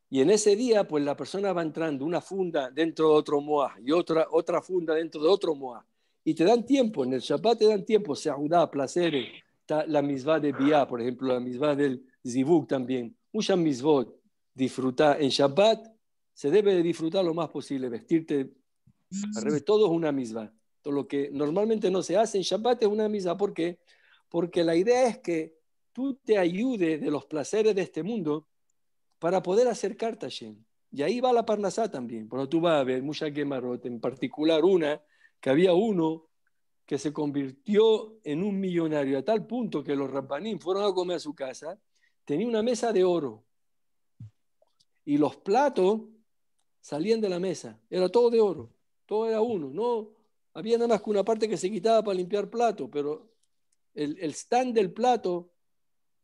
Y en ese día, pues la persona va entrando una funda dentro de otro moa y otra, otra funda dentro de otro moa. Y te dan tiempo, en el Shabbat te dan tiempo, se ayuda a placer la misma de Bia, por ejemplo, la misma del Zibuk también. Mucha misvot disfrutar. En Shabbat se debe disfrutar lo más posible, vestirte. Al revés, todo es una misma lo que normalmente no se hace en Shabbat es una misa. ¿Por qué? Porque la idea es que tú te ayudes de los placeres de este mundo para poder acercarte a Shem. Y ahí va la Parnasá también. pero tú vas a ver mucha Gemarot, en particular una, que había uno que se convirtió en un millonario a tal punto que los Rabbanim fueron a comer a su casa, tenía una mesa de oro y los platos salían de la mesa, era todo de oro, todo era uno, no había nada más que una parte que se quitaba para limpiar plato, pero el, stand del plato,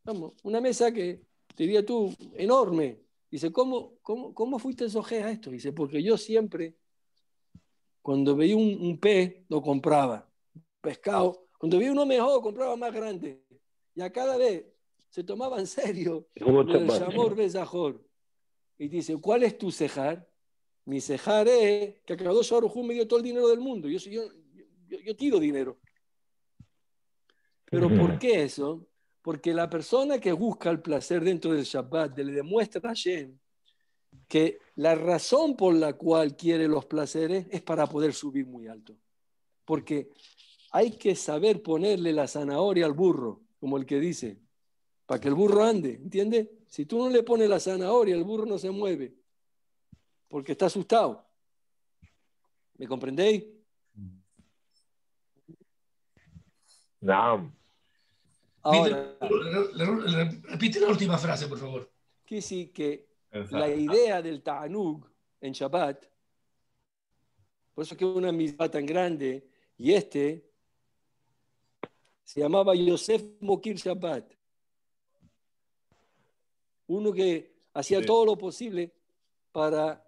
vamos, una mesa que diría tú, enorme. Dice, ¿cómo, cómo, cómo fuiste sojea a esto? Dice, porque yo siempre, cuando veía un, un pez, lo compraba. Pescado. Cuando veía uno mejor, compraba más grande. Y a cada vez se tomaba en serio el amor besajor. Y dice, ¿cuál es tu cejar? Mi es que acabó me dio todo el dinero del mundo. Yo, yo, yo, yo tiro dinero. Pero ¿por qué eso? Porque la persona que busca el placer dentro del Shabbat le demuestra a Hashem que la razón por la cual quiere los placeres es para poder subir muy alto. Porque hay que saber ponerle la zanahoria al burro, como el que dice, para que el burro ande, ¿entiendes? Si tú no le pones la zanahoria, el burro no se mueve porque está asustado. ¿Me comprendéis? No. repite la última frase, por favor. Que sí, que la idea del Ta'anug en Shabbat, por eso que una amistad tan grande, y este se llamaba Yosef Mokir Shabbat. Uno que hacía todo lo posible para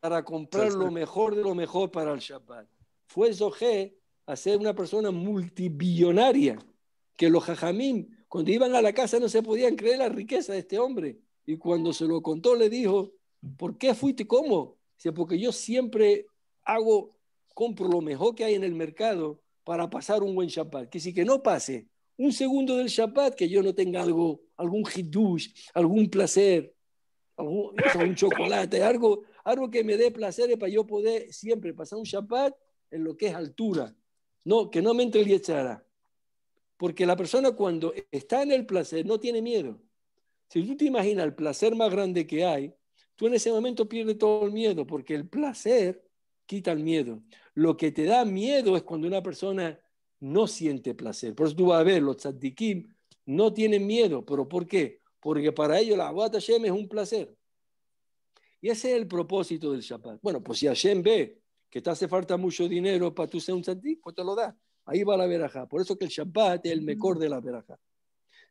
para comprar lo mejor de lo mejor para el Shabbat. Fue Zohé a ser una persona multibillonaria, que los jajamín, cuando iban a la casa, no se podían creer la riqueza de este hombre. Y cuando se lo contó, le dijo, ¿por qué fuiste? ¿Cómo? Dice, porque yo siempre hago, compro lo mejor que hay en el mercado para pasar un buen Shabbat. Que si que no pase un segundo del Shabbat que yo no tenga algo, algún hidush, algún placer, algún, un chocolate, algo, algo que me dé placer para yo poder siempre pasar un Shabbat en lo que es altura. No, que no me entre el Porque la persona cuando está en el placer no tiene miedo. Si tú te imaginas el placer más grande que hay, tú en ese momento pierdes todo el miedo, porque el placer quita el miedo. Lo que te da miedo es cuando una persona no siente placer. Por eso tú vas a ver, los tzadikim no tienen miedo. ¿Pero por qué? Porque para ellos la Shem es un placer. Y ese es el propósito del Shabbat. Bueno, pues si Hashem ve que te hace falta mucho dinero para tu un santí, pues te lo da. Ahí va la verajá. Por eso que el Shabbat es el mejor de la verajá.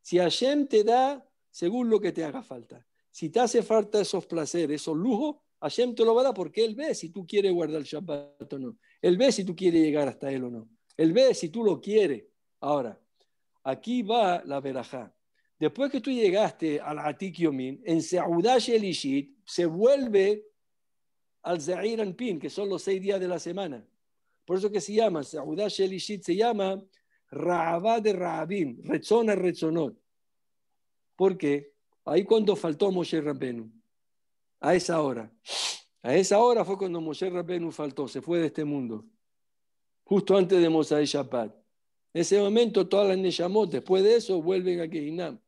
Si Hashem te da según lo que te haga falta. Si te hace falta esos placeres, esos lujos, Hashem te lo va a dar porque Él ve si tú quieres guardar el Shabbat o no. Él ve si tú quieres llegar hasta Él o no. Él ve si tú lo quieres. Ahora, aquí va la verajá después que tú llegaste al Atik Yomin, en Seudash Elishit se vuelve al Zair Pin, que son los seis días de la semana. Por eso que se llama, Seudash Elishit, se llama Raabad de Raabim, Rezona Rezonot. Porque Ahí cuando faltó Moshe Rabbenu, a esa hora. A esa hora fue cuando Moshe Rabbenu faltó, se fue de este mundo, justo antes de Mosai Shabbat. En ese momento todas las Neshamot, después de eso, vuelven a Keinam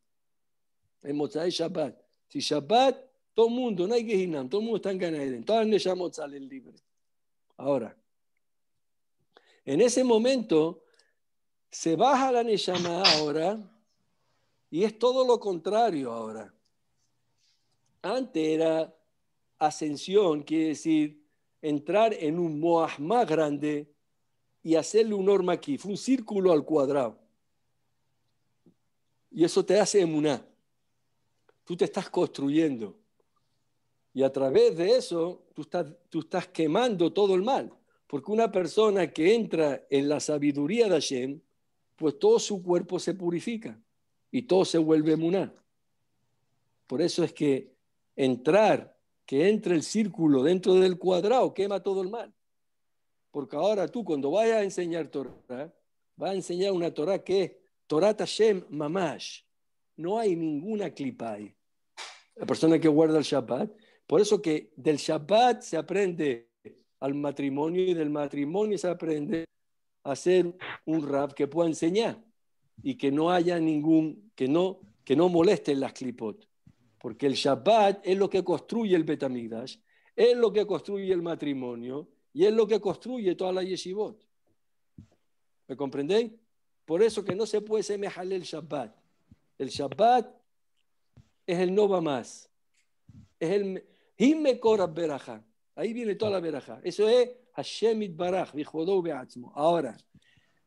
en Mozae Shabbat. Si Shabbat, todo mundo, no hay hinam, todo mundo está en Ganaeden, todas las Neyamot salen libre. Ahora, en ese momento, se baja la Neyama ahora y es todo lo contrario ahora. Antes era ascensión, quiere decir entrar en un Moah más grande y hacerle un orma aquí, fue un círculo al cuadrado. Y eso te hace emuná. Tú te estás construyendo. Y a través de eso, tú estás, tú estás quemando todo el mal. Porque una persona que entra en la sabiduría de Hashem, pues todo su cuerpo se purifica y todo se vuelve muná. Por eso es que entrar, que entre el círculo dentro del cuadrado, quema todo el mal. Porque ahora tú cuando vayas a enseñar Torah, vas a enseñar una Torah que es Torah Hashem Mamash. No hay ninguna clipa ahí la persona que guarda el Shabbat. Por eso que del Shabbat se aprende al matrimonio y del matrimonio se aprende a hacer un rap que pueda enseñar y que no haya ningún, que no, que no moleste las clipot. Porque el Shabbat es lo que construye el Betamigdash, es lo que construye el matrimonio y es lo que construye toda la yeshivot. ¿Me comprendéis? Por eso que no se puede semejar el Shabbat. El Shabbat es el no va más. Es el Himme Korab Beraja. Ahí viene toda la Beraja. Eso es Hashem Baraj, Beatzmo. Ahora,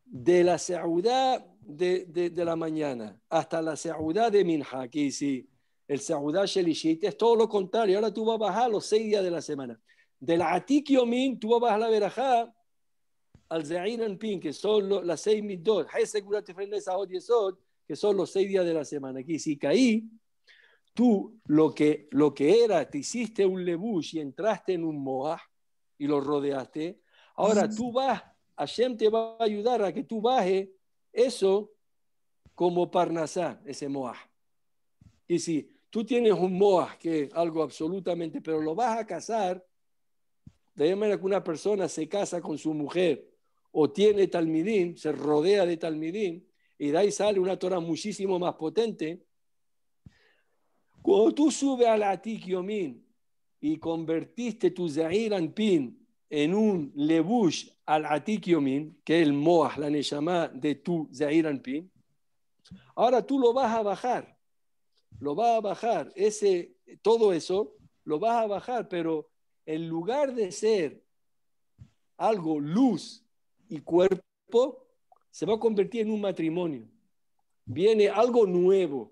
de la seudá de, de, de, la mañana hasta la seudá de Minha, que sí, el Saudá Shelishit es todo lo contrario. Ahora tú vas a bajar los seis días de la semana. de la Atik min tú vas a bajar la Beraja al Zain que son los, las seis mitdot, que son los seis días de la semana. Que si caí, tú lo que, lo que era, te hiciste un lebush y entraste en un moah y lo rodeaste, ahora tú vas, Hashem te va a ayudar a que tú baje eso como Parnasá, ese moah. Y si tú tienes un moah, que es algo absolutamente, pero lo vas a casar, de la manera que una persona se casa con su mujer o tiene talmidín, se rodea de talmidín, y de ahí sale una Torah muchísimo más potente, cuando tú subes al Atik y convertiste tu Zahir al-Pin en un Lebush al Atik que es el Moah, la Neshama de tu Zahir al-Pin. ahora tú lo vas a bajar. Lo vas a bajar. Ese, todo eso lo vas a bajar, pero en lugar de ser algo luz y cuerpo, se va a convertir en un matrimonio. Viene algo nuevo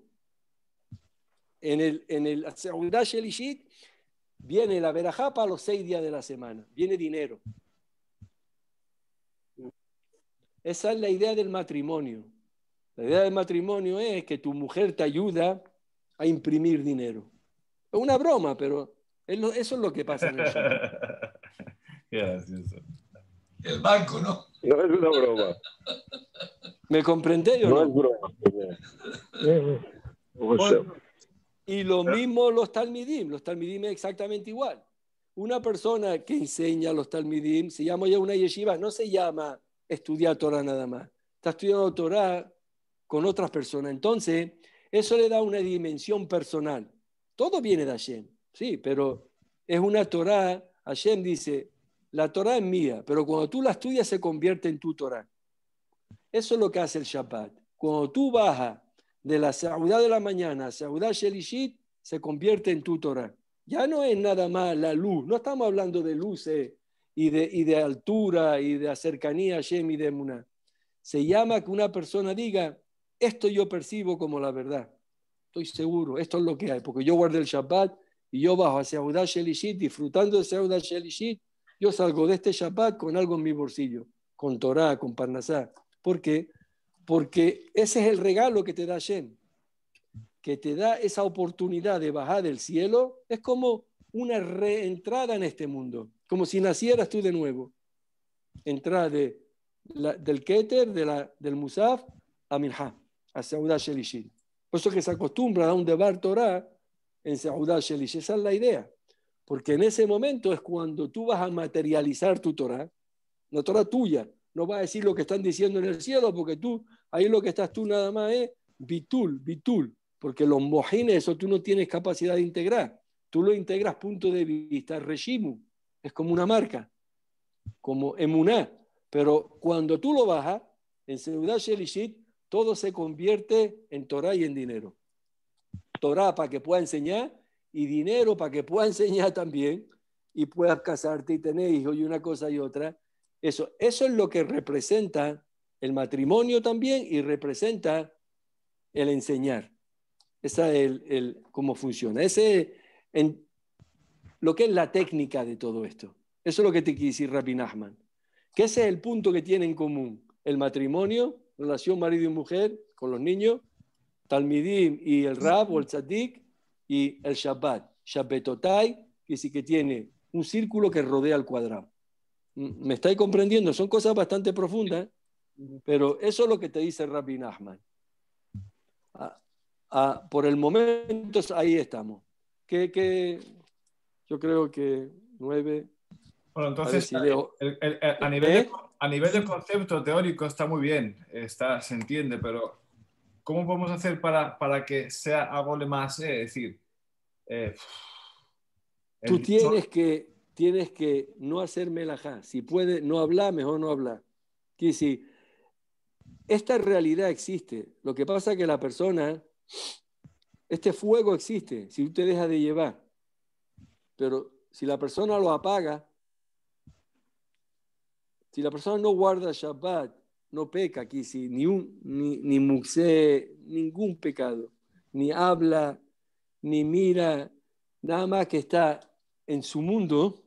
en, el, en el viene la verajá para los seis días de la semana, viene dinero. Esa es la idea del matrimonio. La idea del matrimonio es que tu mujer te ayuda a imprimir dinero. Es una broma, pero eso es lo que pasa el banco, ¿no? No es una broma. ¿Me comprende yo? No, no es broma. Y lo mismo los talmidim, los talmidim es exactamente igual. Una persona que enseña los talmidim se llama ya una yeshiva, no se llama estudiar Torah nada más. Está estudiando Torah con otras personas. Entonces, eso le da una dimensión personal. Todo viene de Hashem, sí, pero es una Torah. Hashem dice, la Torah es mía, pero cuando tú la estudias se convierte en tu Torah. Eso es lo que hace el Shabbat. Cuando tú bajas de la saudá de la mañana, saudá shelishit, se convierte en tu Ya no es nada más la luz, no estamos hablando de luces y de, y de altura y de cercanía a Shem y de Se llama que una persona diga, esto yo percibo como la verdad. Estoy seguro, esto es lo que hay, porque yo guardé el Shabbat y yo bajo a Saudá Shelishit, disfrutando de Saudá Shelishit, yo salgo de este Shabbat con algo en mi bolsillo, con Torah, con Parnasá. porque qué? Porque ese es el regalo que te da Shem, que te da esa oportunidad de bajar del cielo. Es como una reentrada en este mundo, como si nacieras tú de nuevo. Entrada del Keter, del Musaf, a Milha, a Saudá Shelishid. Por eso que se acostumbra a un debar Torah en Saudá Shelish. Esa es la idea. Porque en ese momento es cuando tú vas a materializar tu Torah, la Torah tuya, no va a decir lo que están diciendo en el cielo, porque tú, ahí lo que estás tú nada más es bitul, bitul, porque los mojines, eso tú no tienes capacidad de integrar. Tú lo integras punto de vista, regimu, es como una marca, como emuná. Pero cuando tú lo bajas, en Seudá Shelishit, todo se convierte en Torah y en dinero. Torah para que pueda enseñar y dinero para que pueda enseñar también y puedas casarte y tener hijos y una cosa y otra eso, es lo que representa el matrimonio también y representa el enseñar. Esa es el, cómo funciona. Ese en, lo que es la técnica de todo esto. Eso es lo que te quiere decir Rabbi Nachman. Que es el punto que tiene en común el matrimonio, relación marido y mujer con los niños, Talmidim y el Rab o el Tzadik y el Shabbat. Shabbatotai, que sí que tiene un círculo que rodea el cuadrado. Mm, ¿Me estáis comprendiendo? Son cosas bastante profundas, pero eso es lo que te dice Rabbi Nachman. Ah, ah, por el momento, ahí estamos. Que, yo creo que nueve. Bueno, entonces, a, nivel, de, ¿Eh? nivel concepto teórico está muy bien, está, se entiende, pero ¿cómo podemos hacer para, que sea algo más? Es decir, eh, tú tienes que tienes que no hacer melajá. Si puede no hablar, mejor no hablar. Que si esta realidad existe, lo que pasa es que la persona, este fuego existe, si usted deja de llevar, pero si la persona lo apaga, si la persona no guarda Shabbat, no peca, aquí ni, un, ni, ni muxé, ningún pecado, ni habla, ni mira, nada más que está en su mundo,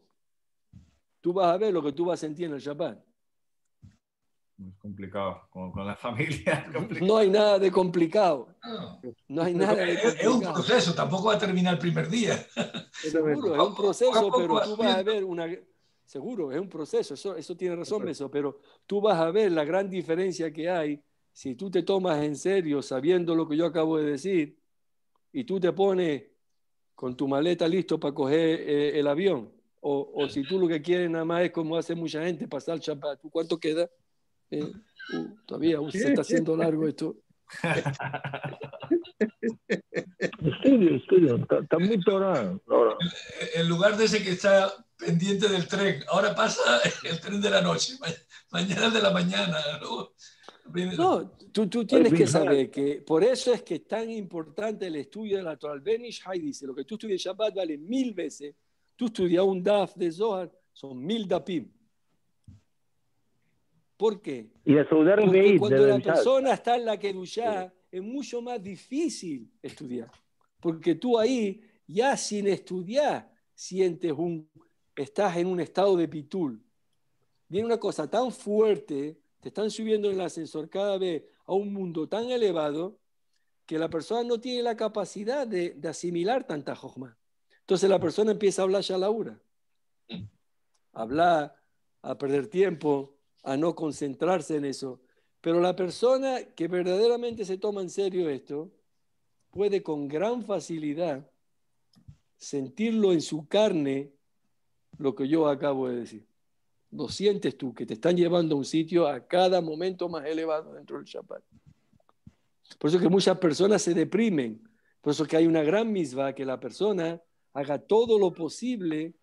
tú vas a ver lo que tú vas a sentir en el Japón. Es complicado, con, con la familia. No hay nada de complicado. No, hay nada de complicado. Es un proceso, tampoco va a terminar el primer día. Seguro, es un proceso, pero tú vas a ver una... Seguro, es un proceso, eso, tiene razón, eso, pero tú vas a ver la gran diferencia que hay si tú te tomas en serio sabiendo lo que yo acabo de decir y tú te pones con tu maleta listo para coger eh, el avión. O, o, si tú lo que quieres nada más es como hace mucha gente, pasar chapa. ¿Cuánto queda? Eh, uh, todavía usted está haciendo largo esto. estudio, estudio, está, muy torado. En lugar de ese que está pendiente del tren, ahora pasa el tren de la noche, mañana de la mañana. ¿no? No, tú, tú tienes que saber que por eso es que es tan importante el estudio de la Torah. Ben dice, lo que tú estudias Shabbat vale mil veces. Tú estudias un daf de Zohar, son mil dapim. ¿Por qué? Y Porque cuando la persona está en la Kedushá, es mucho más difícil estudiar. Porque tú ahí, ya sin estudiar, sientes un, estás en un estado de pitul. Viene una cosa tan fuerte te están subiendo en el ascensor cada vez a un mundo tan elevado que la persona no tiene la capacidad de, asimilar tanta jojma. Entonces la persona empieza a hablar la a hablar, a perder tiempo, a no concentrarse en eso. Pero la persona que verdaderamente se toma en serio esto, puede con gran facilidad sentirlo en su carne lo que yo acabo de decir lo sientes tú, que te están llevando a un sitio a cada momento más elevado dentro del Shabbat. Por eso que muchas personas se deprimen, por eso que hay una gran misma que la persona haga todo lo posible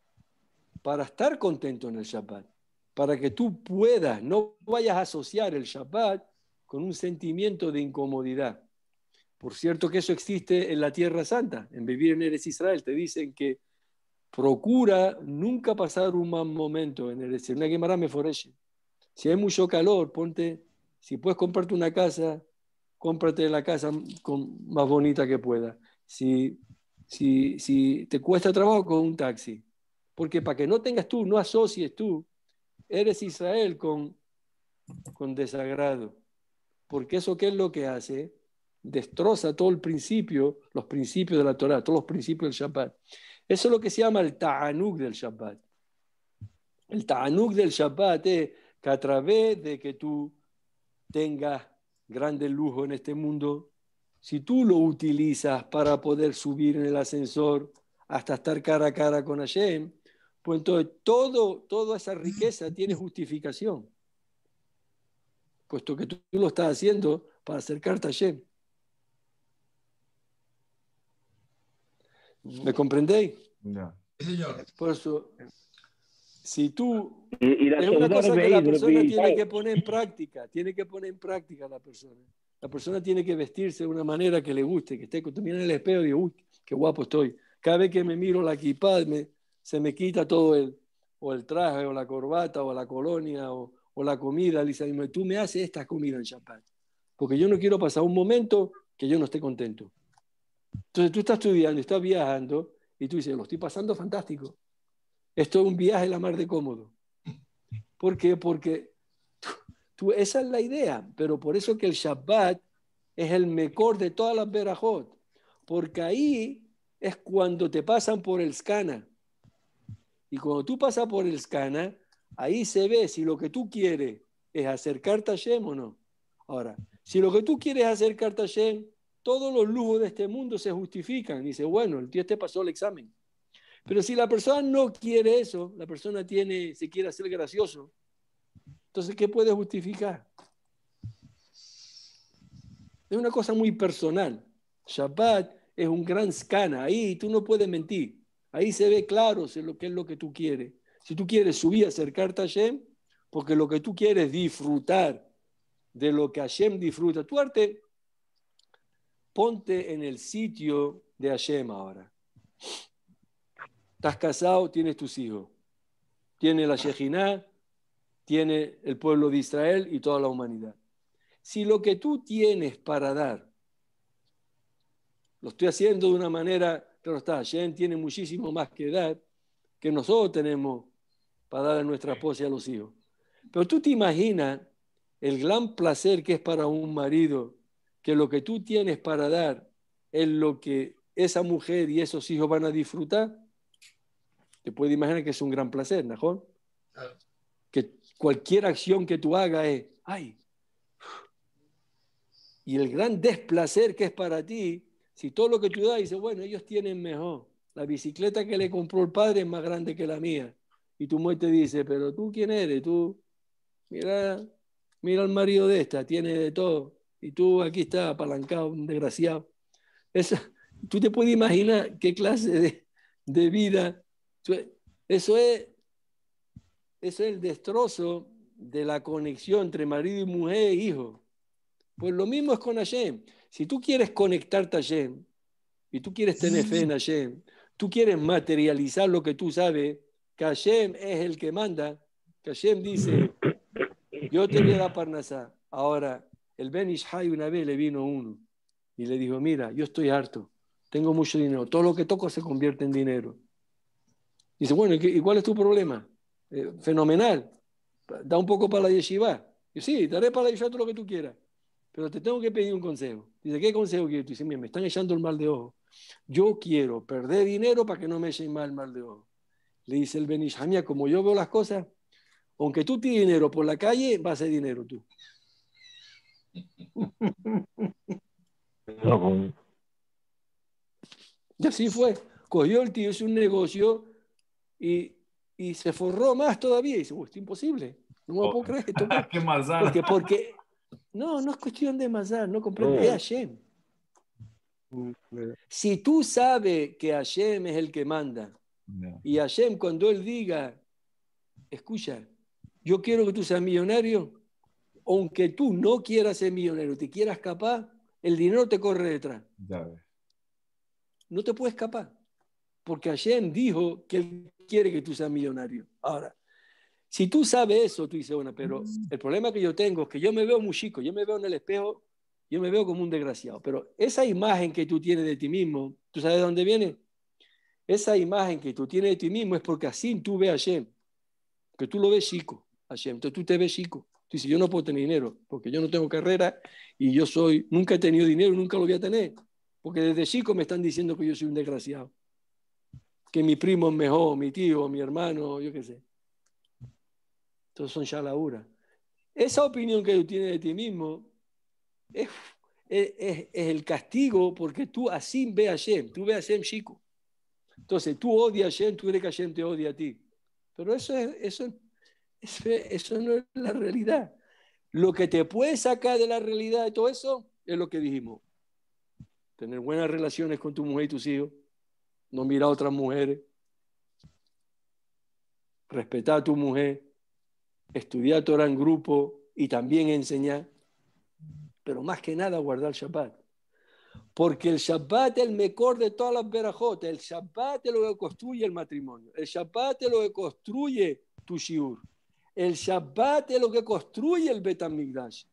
para estar contento en el Shabbat, para que tú puedas, no vayas a asociar el Shabbat con un sentimiento de incomodidad. Por cierto que eso existe en la Tierra Santa, en vivir en Eres Israel, te dicen que procura nunca pasar un mal momento en el escenario. Una me Si hay mucho calor, ponte, si puedes comprarte una casa, cómprate la casa con, más bonita que pueda. Si, si, si te cuesta trabajo, con un taxi. Porque para que no tengas tú, no asocies tú, eres Israel con, con desagrado. Porque eso qué es lo que hace? Destroza todo el principio, los principios de la Torah, todos los principios del Shabbat. Eso es lo que se llama el ta'anuk del Shabbat. El ta'anuk del Shabbat es que a través de que tú tengas grande lujo en este mundo, si tú lo utilizas para poder subir en el ascensor hasta estar cara a cara con Hashem, pues entonces todo, toda esa riqueza tiene justificación, puesto que tú lo estás haciendo para acercarte a Hashem. ¿Me comprendéis? señor. Por eso, si tú... Y, la es una cosa que la persona tiene que poner en práctica, tiene que poner en práctica la persona. La persona tiene que vestirse de una manera que le guste, que esté tú en el espejo y digo, uy, qué guapo estoy. Cada vez que me miro la equipad me, se me quita todo el, o el traje, o la corbata, o la colonia, o, o la comida. y tú me haces esta comida en champán. Porque yo no quiero pasar un momento que yo no esté contento. Entonces tú estás estudiando, estás viajando y tú dices, lo estoy pasando fantástico. Esto es un viaje la mar de cómodo. ¿Por qué? Porque tú, esa es la idea, pero por eso que el Shabbat es el mejor de todas las verajot, porque ahí es cuando te pasan por el scana. Y cuando tú pasas por el scana, ahí se ve si lo que tú quieres es hacer a Shem o no. Ahora, si lo que tú quieres es acercarte a todos los lujos de este mundo se justifican. Dice, bueno, el tío te este pasó el examen. Pero si la persona no quiere eso, la persona tiene, se quiere hacer gracioso, entonces, ¿qué puede justificar? Es una cosa muy personal. Shabbat es un gran scan Ahí tú no puedes mentir. Ahí se ve claro qué lo que es lo que tú quieres. Si tú quieres subir, acercarte a Hashem, porque lo que tú quieres es disfrutar de lo que Hashem disfruta. Tu arte ponte en el sitio de Hashem ahora. Estás casado, tienes tus hijos. Tiene la Shejinah, tiene el pueblo de Israel y toda la humanidad. Si lo que tú tienes para dar, lo estoy haciendo de una manera, pero está, Hashem tiene muchísimo más que dar que nosotros tenemos para dar a nuestra esposa y a los hijos. Pero tú te imaginas el gran placer que es para un marido que lo que tú tienes para dar es lo que esa mujer y esos hijos van a disfrutar, te puedes imaginar que es un gran placer, mejor. Que cualquier acción que tú hagas es, ay, y el gran desplacer que es para ti, si todo lo que tú das, dice bueno, ellos tienen mejor. La bicicleta que le compró el padre es más grande que la mía. Y tu mujer te dice, pero tú quién eres, tú, mira, mira al marido de esta, tiene de todo y tú aquí estás apalancado, un desgraciado. Esa, tú te puedes imaginar qué clase de, de vida. Eso es, eso es el destrozo de la conexión entre marido y mujer e hijo. Pues lo mismo es con Hashem. Si tú quieres conectarte a Hashem y tú quieres tener fe en Hashem, tú quieres materializar lo que tú sabes, que Hashem es el que manda, que Hashem dice, yo te voy a dar parnasá. Ahora, el Ben una vez le vino uno y le dijo, mira, yo estoy harto, tengo mucho dinero, todo lo que toco se convierte en dinero. dice, bueno, ¿y cuál es tu problema? Eh, fenomenal, da un poco para la yeshiva. sí, daré para la yeshiva todo lo que tú quieras, pero te tengo que pedir un consejo. Dice, ¿qué consejo quieres? Dice, mira, me están echando el mal de ojo. Yo quiero perder dinero para que no me echen mal el mal de ojo. Le dice el mía como yo veo las cosas, aunque tú tienes dinero por la calle, va a ser dinero tú. Y así fue. Cogió el tío, es un negocio y, y se forró más todavía. Y dice, esto es imposible. No me puedo oh. creer esto. porque, porque, no, no es cuestión de Mazán. no comprende. No. Hashem. Si tú sabes que Hashem es el que manda, y Hashem cuando él diga, escucha, yo quiero que tú seas millonario, aunque tú no quieras ser millonario, te quieras escapar, el dinero te corre detrás. No te puedes escapar, porque Hashem dijo que quiere que tú seas millonario. Ahora, si tú sabes eso, tú dices, bueno, pero el problema que yo tengo es que yo me veo muy chico, yo me veo en el espejo, yo me veo como un desgraciado, pero esa imagen que tú tienes de ti mismo, ¿tú sabes de dónde viene? Esa imagen que tú tienes de ti mismo es porque así tú ves a Hashem, que tú lo ves chico, Hashem, entonces tú te ves chico. Tú dices, yo no puedo tener dinero porque yo no tengo carrera y yo soy, nunca he tenido dinero, y nunca lo voy a tener. Porque desde chico me están diciendo que yo soy un desgraciado. Que mi primo es mejor, mi tío, mi hermano, yo qué sé. Entonces son ya laura. Esa opinión que tú tienes de ti mismo es, es, el castigo porque tú así ve a Hashem, tú ves a Hashem chico. Entonces tú odias a Shen, tú crees que alguien te odia a ti. Pero eso es, eso es eso no es la realidad. Lo que te puede sacar de la realidad de todo eso es lo que dijimos. Tener buenas relaciones con tu mujer y tus hijos. No mirar a otras mujeres. Respetar a tu mujer. Estudiar Torah en grupo y también enseñar. Pero más que nada guardar el Shabbat. Porque el Shabbat es el mejor de todas las verajotas. El Shabbat es lo que construye el matrimonio. El Shabbat es lo que construye tu shiur. El Shabbat es lo que construye el Betamigdash.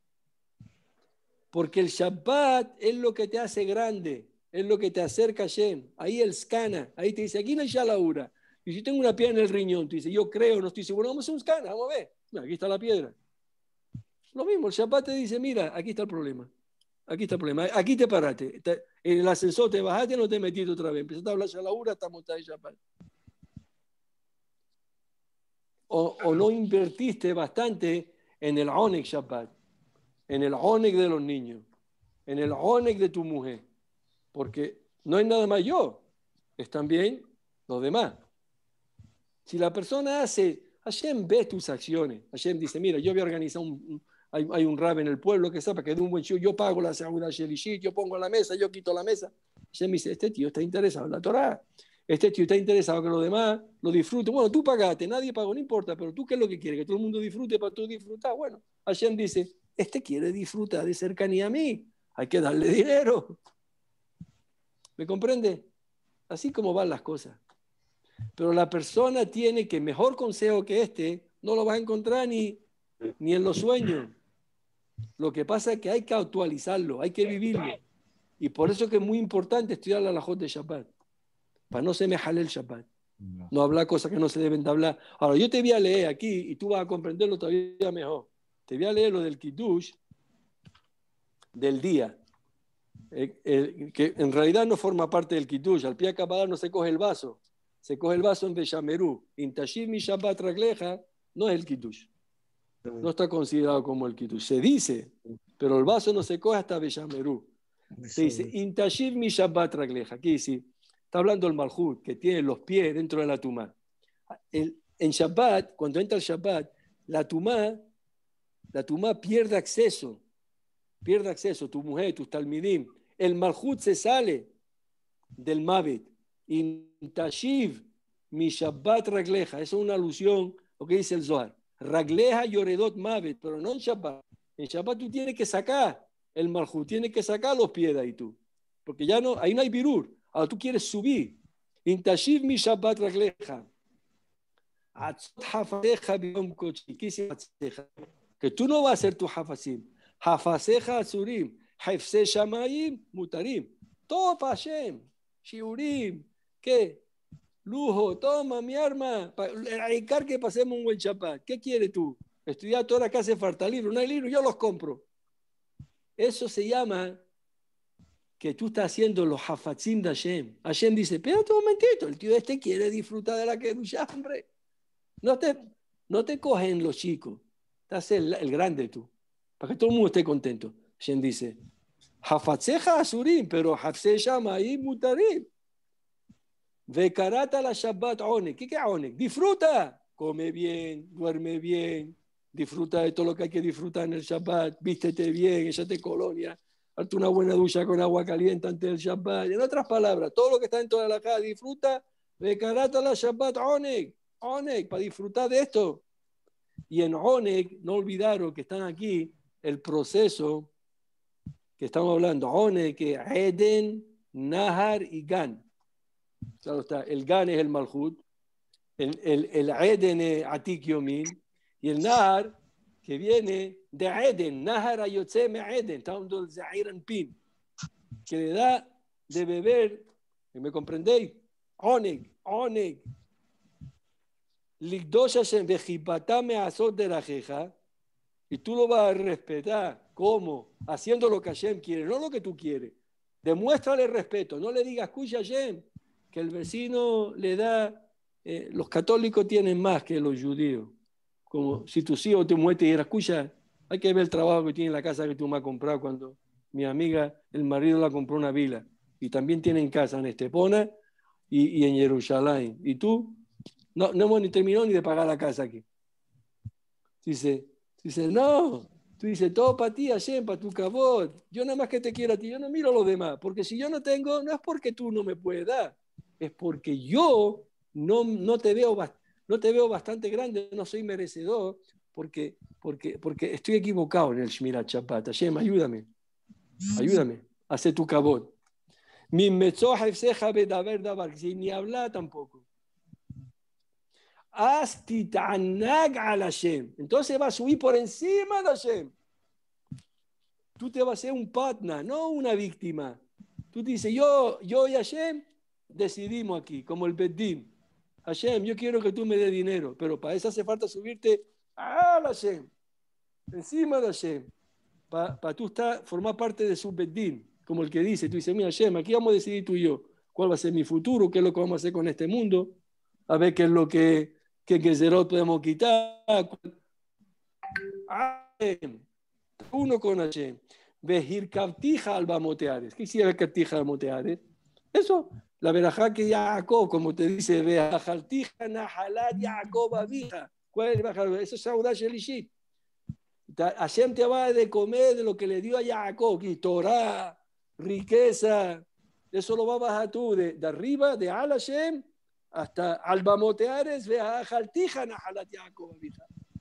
Porque el Shabbat es lo que te hace grande, es lo que te acerca a Shem. Ahí el Scana, ahí te dice, aquí no hay Shalaura. Y si tengo una piedra en el riñón, te dice, yo creo, no estoy seguro, vamos a hacer un Scana, vamos a ver. aquí está la piedra. Lo mismo, el Shabbat te dice, mira, aquí está el problema. Aquí está el problema. Aquí te paraste. En el ascensor te bajaste, no te metiste otra vez. Empezaste a hablar Shalaura está montar el Shabbat o, o no invertiste bastante en el Onek Shabbat, en el Onek de los niños, en el Onek de tu mujer, porque no es nada más yo, es también los demás. Si la persona hace, Hashem ve tus acciones, Hashem dice, mira, yo voy a organizar un, hay, un rab en el pueblo que sabe que de un buen show, yo pago la seguridad, yo pongo la mesa, yo quito la mesa. Hashem dice, este tío está interesado en la Torah. Este chico está interesado que los demás lo disfruten. Bueno, tú pagaste, nadie pagó, no importa, pero tú qué es lo que quieres, que todo el mundo disfrute para tú disfrutar. Bueno, Hashem dice, este quiere disfrutar de cercanía a mí, hay que darle dinero. ¿Me comprende? Así como van las cosas. Pero la persona tiene que mejor consejo que este, no lo va a encontrar ni, ni en los sueños. Lo que pasa es que hay que actualizarlo, hay que vivirlo. Y por eso es que es muy importante estudiar la Lajot de Shabbat para no me jale el Shabbat. No. habla cosas que no se deben de hablar. Ahora, yo te voy a leer aquí y tú vas a comprenderlo todavía mejor. Te voy a leer lo del Kiddush del día, eh, que en realidad no forma parte del Kiddush. Al pie acabado no se coge el vaso, se coge el vaso en bellamerú Intashiv mi Shabbat Ragleja no es el Kiddush. No está considerado como el Kiddush. Se dice, pero el vaso no se coge hasta bellamerú Se dice Intashiv mi Shabbat Ragleja. Aquí dice. Está hablando el Malhut, que tiene los pies dentro de la Tumá. El, en Shabbat, cuando entra el Shabbat, la Tumá, la Tumá pierde acceso. Pierde acceso tu mujer, tus talmidim. El Malhut se sale del Mavet. Intashiv mi Shabbat ragleja. Eso es una alusión a lo que dice el Zohar. Ragleja yoredot Mavet, pero no en Shabbat. En Shabbat tú tienes que sacar el Malhut, tienes que sacar los pies de ahí tú. Porque ya no, ahí no hay virur. Ahora tú quieres subir. Intashiv mi Shabbat ragleja. Que tú no vas a hacer tu hafasim. Hafaseja azurim. Haifse shamayim mutarim. Todo Hashem. Shiurim. ¿Qué? Lujo. Toma mi arma. Para que pasemos un buen Shabbat. ¿Qué quieres tú? Estudiar toda la casa de libro. No hay libro. Yo los compro. Eso se llama que tú estás haciendo los hafatzim de Hashem. Hashem dice, espérate un momentito, el tío este quiere disfrutar de la que hombre. No te, no te cogen los chicos, estás el, el grande tú, para que todo el mundo esté contento. Hashem dice, hafatzeja asurim, pero hafzeja maí mutarim. Vekarata la Shabbat onek. ¿Qué es onek? Disfruta. Come bien, duerme bien, disfruta de todo lo que hay que disfrutar en el Shabbat, vístete bien, te colonia Hazte una buena ducha con agua caliente antes del Shabbat. En otras palabras, todo lo que está dentro de la casa, disfruta de la Shabbat Oneg, Oneg, para disfrutar de esto. Y en Oneg, no olvidaron que están aquí el proceso que estamos hablando, Oneg, que Eden, Nahar y Gan. el Gan es el Malhut, el, el, Eden es Atik y el Nahar, que viene de Eden, Nahara Yotze Eden, que le da de beber, ¿me comprendéis? Oneg, Oneg. Azot de la Jeja, y tú lo vas a respetar. ¿Cómo? Haciendo lo que Hashem quiere, no lo que tú quieres. Demuéstrale respeto, no le digas, escucha Hashem, que el vecino le da, eh, los católicos tienen más que los judíos. Como si tu hijo te muerte y escucha, hay que ver el trabajo que tiene la casa que tú me has comprado cuando mi amiga, el marido la compró una vila. Y también tienen casa en Estepona y, en Jerusalén. Y tú no, no hemos ni terminado ni de pagar la casa aquí. Dice, dice, no. Tú dices, todo para ti, Hashem, para tu cabot. Yo nada más que te quiero a ti, yo no miro a los demás. Porque si yo no tengo, no es porque tú no me puedes dar. Es porque yo no, no, te, veo, no te veo bastante grande, no soy merecedor, porque porque, porque estoy equivocado en el Shmira Chapata. Hashem ayúdame, mm. ayúdame, hace tu cabot. Mi ni habla tampoco. Entonces va a subir por encima de Hashem. Tú te vas a ser un patna, no una víctima. Tú dices, yo, yo y Hashem decidimos aquí, como el Beddim. Hashem, yo quiero que tú me des dinero, pero para eso hace falta subirte la Hashem, encima de Hashem, para tú formar parte de su bedín, como el que dice, tú dices, mira Hashem, aquí vamos a decidir tú y yo cuál va a ser mi futuro, qué es lo que vamos a hacer con este mundo, a ver qué es lo que, qué, podemos quitar. Uno con Hashem. Vejir captija ¿Qué hiciera Eso, la verajá que Jacob, como te dice, veajaltija Jacob eso es auda Elishit. Hashem te va de comer de lo que le dio a Jacob, y Torah, riqueza. Eso lo va a bajar tú de, arriba, de Al hasta Al Bamoteares, a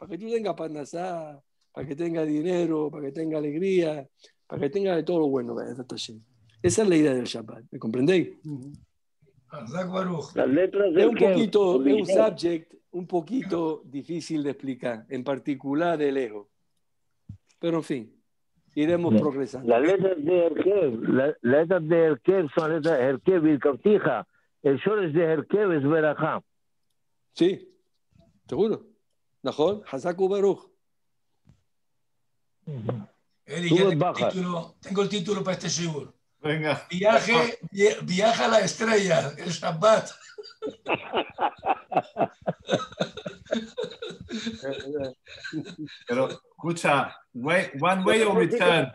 para que tú tengas panasá, para que tenga dinero, para que tenga alegría, para que tenga de todo lo bueno. Esa es la idea del Shabbat, ¿me comprendéis? Ah, Las letras de un poquito, es un subject, un poquito difícil de explicar, en particular de lejos. Pero en fin, iremos progresando. Las letras de Herkev, las letras de Herkev son letras y Kautija. El es de Herkev es Berajá. Sí, seguro. Najón, Hazaku Baruch. Tengo el título para este seguro. Venga. Viaje, viaja a la estrella, el Shabbat. Pero escucha, one way or return.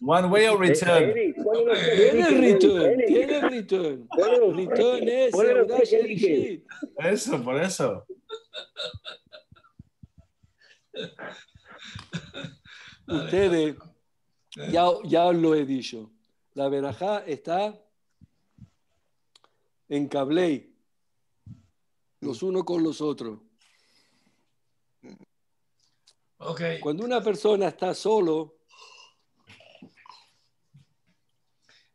One way or eh, return. Tiene return, tiene return. Return es Eso, por eso. Ustedes, ya, ya lo he dicho, la verajá está en los unos con los otros. Okay. Cuando una persona está solo,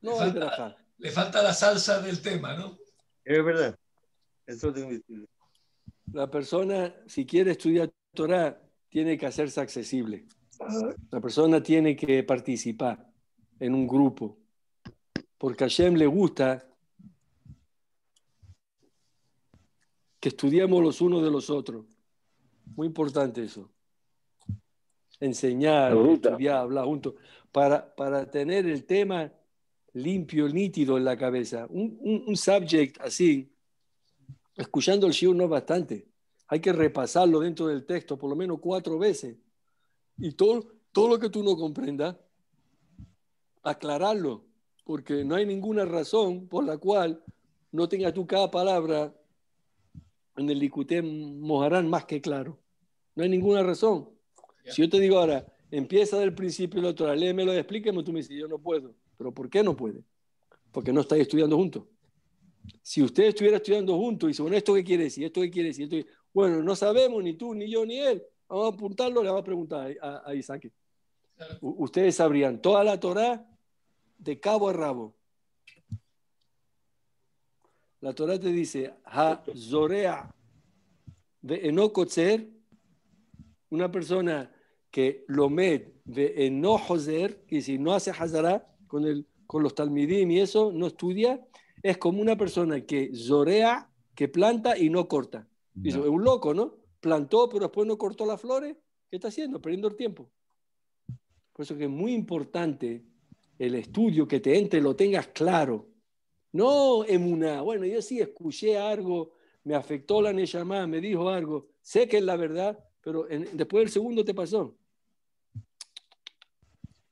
le falta, la salsa del tema, ¿no? Es verdad. La persona, si quiere estudiar Torah, tiene que hacerse accesible. La persona tiene que participar en un grupo, porque a Shem le gusta que estudiemos los unos de los otros. Muy importante eso. Enseñar, estudiar, hablar juntos, para, para tener el tema limpio, nítido en la cabeza. Un, subject así, escuchando el shiur no es bastante. Hay que repasarlo dentro del texto por lo menos cuatro veces. Y todo, todo lo que tú no comprendas, aclararlo, porque no hay ninguna razón por la cual no tengas tú cada palabra en el Licuté Mojarán más que claro. No hay ninguna razón. Si yo te digo ahora, empieza del principio de lo Torah, léemelo y explíqueme, tú me dices, yo no puedo. ¿Pero por qué no puede? Porque no estáis estudiando juntos. Si ustedes estuvieran estudiando juntos y se bueno, ¿esto qué quiere decir? ¿Esto qué quiere decir? Bueno, no sabemos, ni tú, ni yo, ni él. Vamos a apuntarlo, le vamos a preguntar a, a Isaac. Ustedes sabrían toda la Torah de cabo a rabo. La Torah te dice, ha zorea de enokotzer, una persona que lo med de enojozer, y si no hace hazara con, el, con los talmidim y eso, no estudia, es como una persona que zorea, que planta y no corta. es un loco, ¿no? Plantó, pero después no cortó las flores. ¿Qué está haciendo? Perdiendo el tiempo. Por eso que es muy importante el estudio, que te entre, lo tengas claro. No emuná. Bueno, yo sí escuché algo, me afectó la Neyamá, me dijo algo. Sé que es la verdad, pero después del segundo te pasó.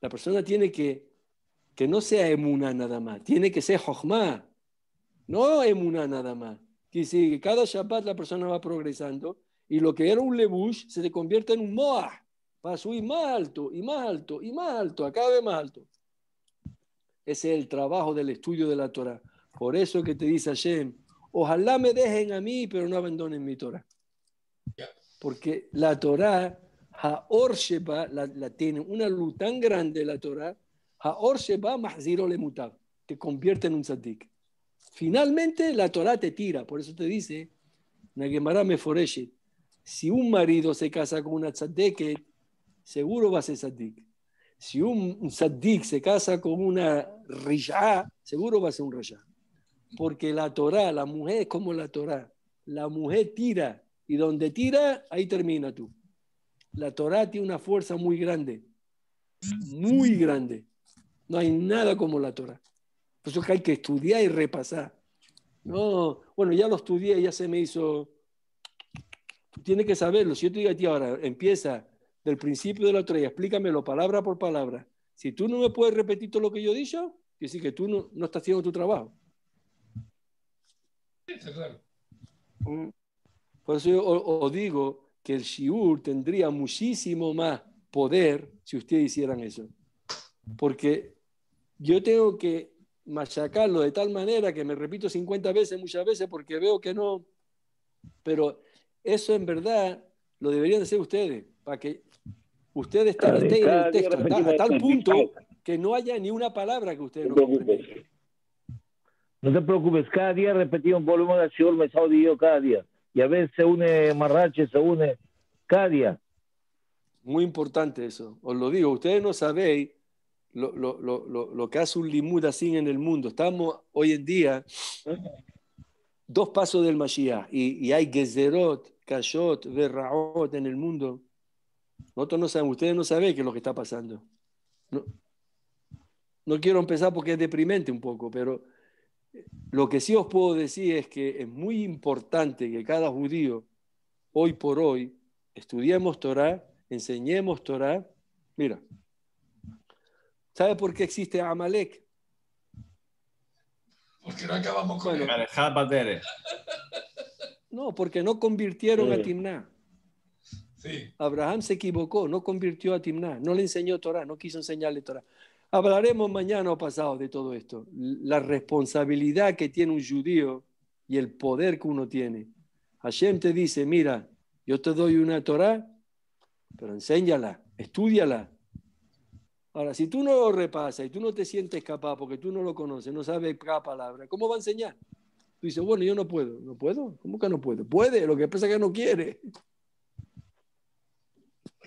La persona tiene que, que no sea emuná nada más, tiene que ser jochma. No emuná nada más. Que si cada Shabbat la persona va progresando y lo que era un lebush se te convierte en un moah. Va a subir más alto y más alto y más alto, cada vez más alto. Ese es el trabajo del estudio de la Torah. Por eso que te dice Hashem, ojalá me dejen a mí, pero no abandonen mi Torah. Porque la Torah, Haor Sheba, la, tiene una luz tan grande la Torah, Haor Sheba Mahziro le mutab, te convierte en un tzaddik Finalmente la Torah te tira, por eso te dice, Nagemara si un marido se casa con una tzaddik seguro va a ser tzaddik si un saddik se casa con una rishá, seguro va a ser un rishá. Porque la Torah, la mujer es como la Torah. La mujer tira y donde tira, ahí termina tú. La Torah tiene una fuerza muy grande, muy grande. No hay nada como la Torah. Por eso es que hay que estudiar y repasar. No, bueno, ya lo estudié, ya se me hizo. Tú tienes que saberlo. Si yo te digo a ti ahora, empieza del principio de la otra y explícamelo palabra por palabra. Si tú no me puedes repetir todo lo que yo he dicho, decir sí que tú no, estás haciendo tu trabajo. Mm. Por eso yo os digo que el shiur tendría muchísimo más poder si ustedes hicieran eso. Porque yo tengo que machacarlo de tal manera que me repito 50 veces, muchas veces, porque veo que no. Pero eso en verdad lo deberían hacer ustedes, para que Ustedes están en el texto, a tal punto que no haya ni una palabra que ustedes no comprendan. No te preocupes, cada día repetimos un volumen de ha Mesaudillo cada día. Y a veces se une Marrache, se une cada Muy importante eso, os lo digo. Ustedes no sabéis lo, lo, lo, lo que hace un limud así en el mundo. Estamos hoy en día dos pasos del Mashiach y, y hay Gezerot, Kashot, Verraot en el mundo no ustedes no saben qué es lo que está pasando. No, quiero empezar porque es deprimente un poco, pero eh, lo que sí os puedo decir es que es muy importante que cada judío, hoy por hoy, estudiemos Torah, enseñemos Torah. Mira, ¿sabe por qué existe Amalek? Porque no acabamos con bueno, No, porque no convirtieron a Timnah. Abraham se equivocó, no convirtió a Timna, no le enseñó Torah, no quiso enseñarle Torah. Hablaremos mañana o pasado de todo esto. La responsabilidad que tiene un judío y el poder que uno tiene. Hashem te dice, mira, yo te doy una Torah, pero enséñala, estudiala. Ahora, si tú no lo repasas y tú no te sientes capaz porque tú no lo conoces, no sabes cada palabra, ¿cómo va a enseñar? Tú dices, bueno, yo no puedo. ¿No puedo? ¿Cómo que no puedo? Puede, lo que pasa es que no quiere.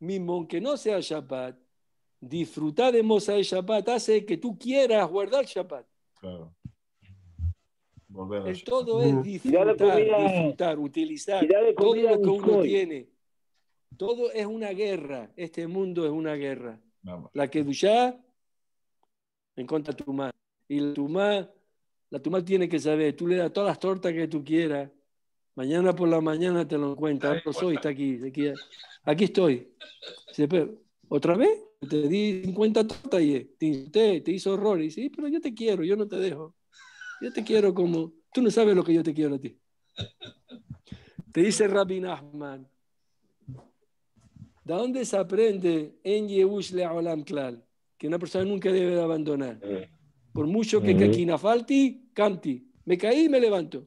mismo que no sea Shabbat, disfrutar de Moza Shabbat hace que tú quieras guardar Shabbat. Claro. todo mm. es disfrutar, disfrutar utilizar todo lo que uno tiene. Todo es una guerra. Este mundo es una guerra. La que ducha en contra tu madre. Y tu tumá, la tumá tiene que saber, tú le das todas las tortas que tú quieras, Mañana por la mañana te lo cuento. No ah, soy, está aquí, aquí, estoy. ¿Otra vez? Te di 50 tortas y te te hizo horror. Y sí, pero yo te quiero, yo no te dejo. Yo te quiero como. Tú no sabes lo que yo te quiero a ti. Te dice Rabbi Ahmad. ¿De dónde se aprende en Yehush le Klal? Que una persona nunca debe abandonar. Por mucho que falti canti. Me caí y me levanto.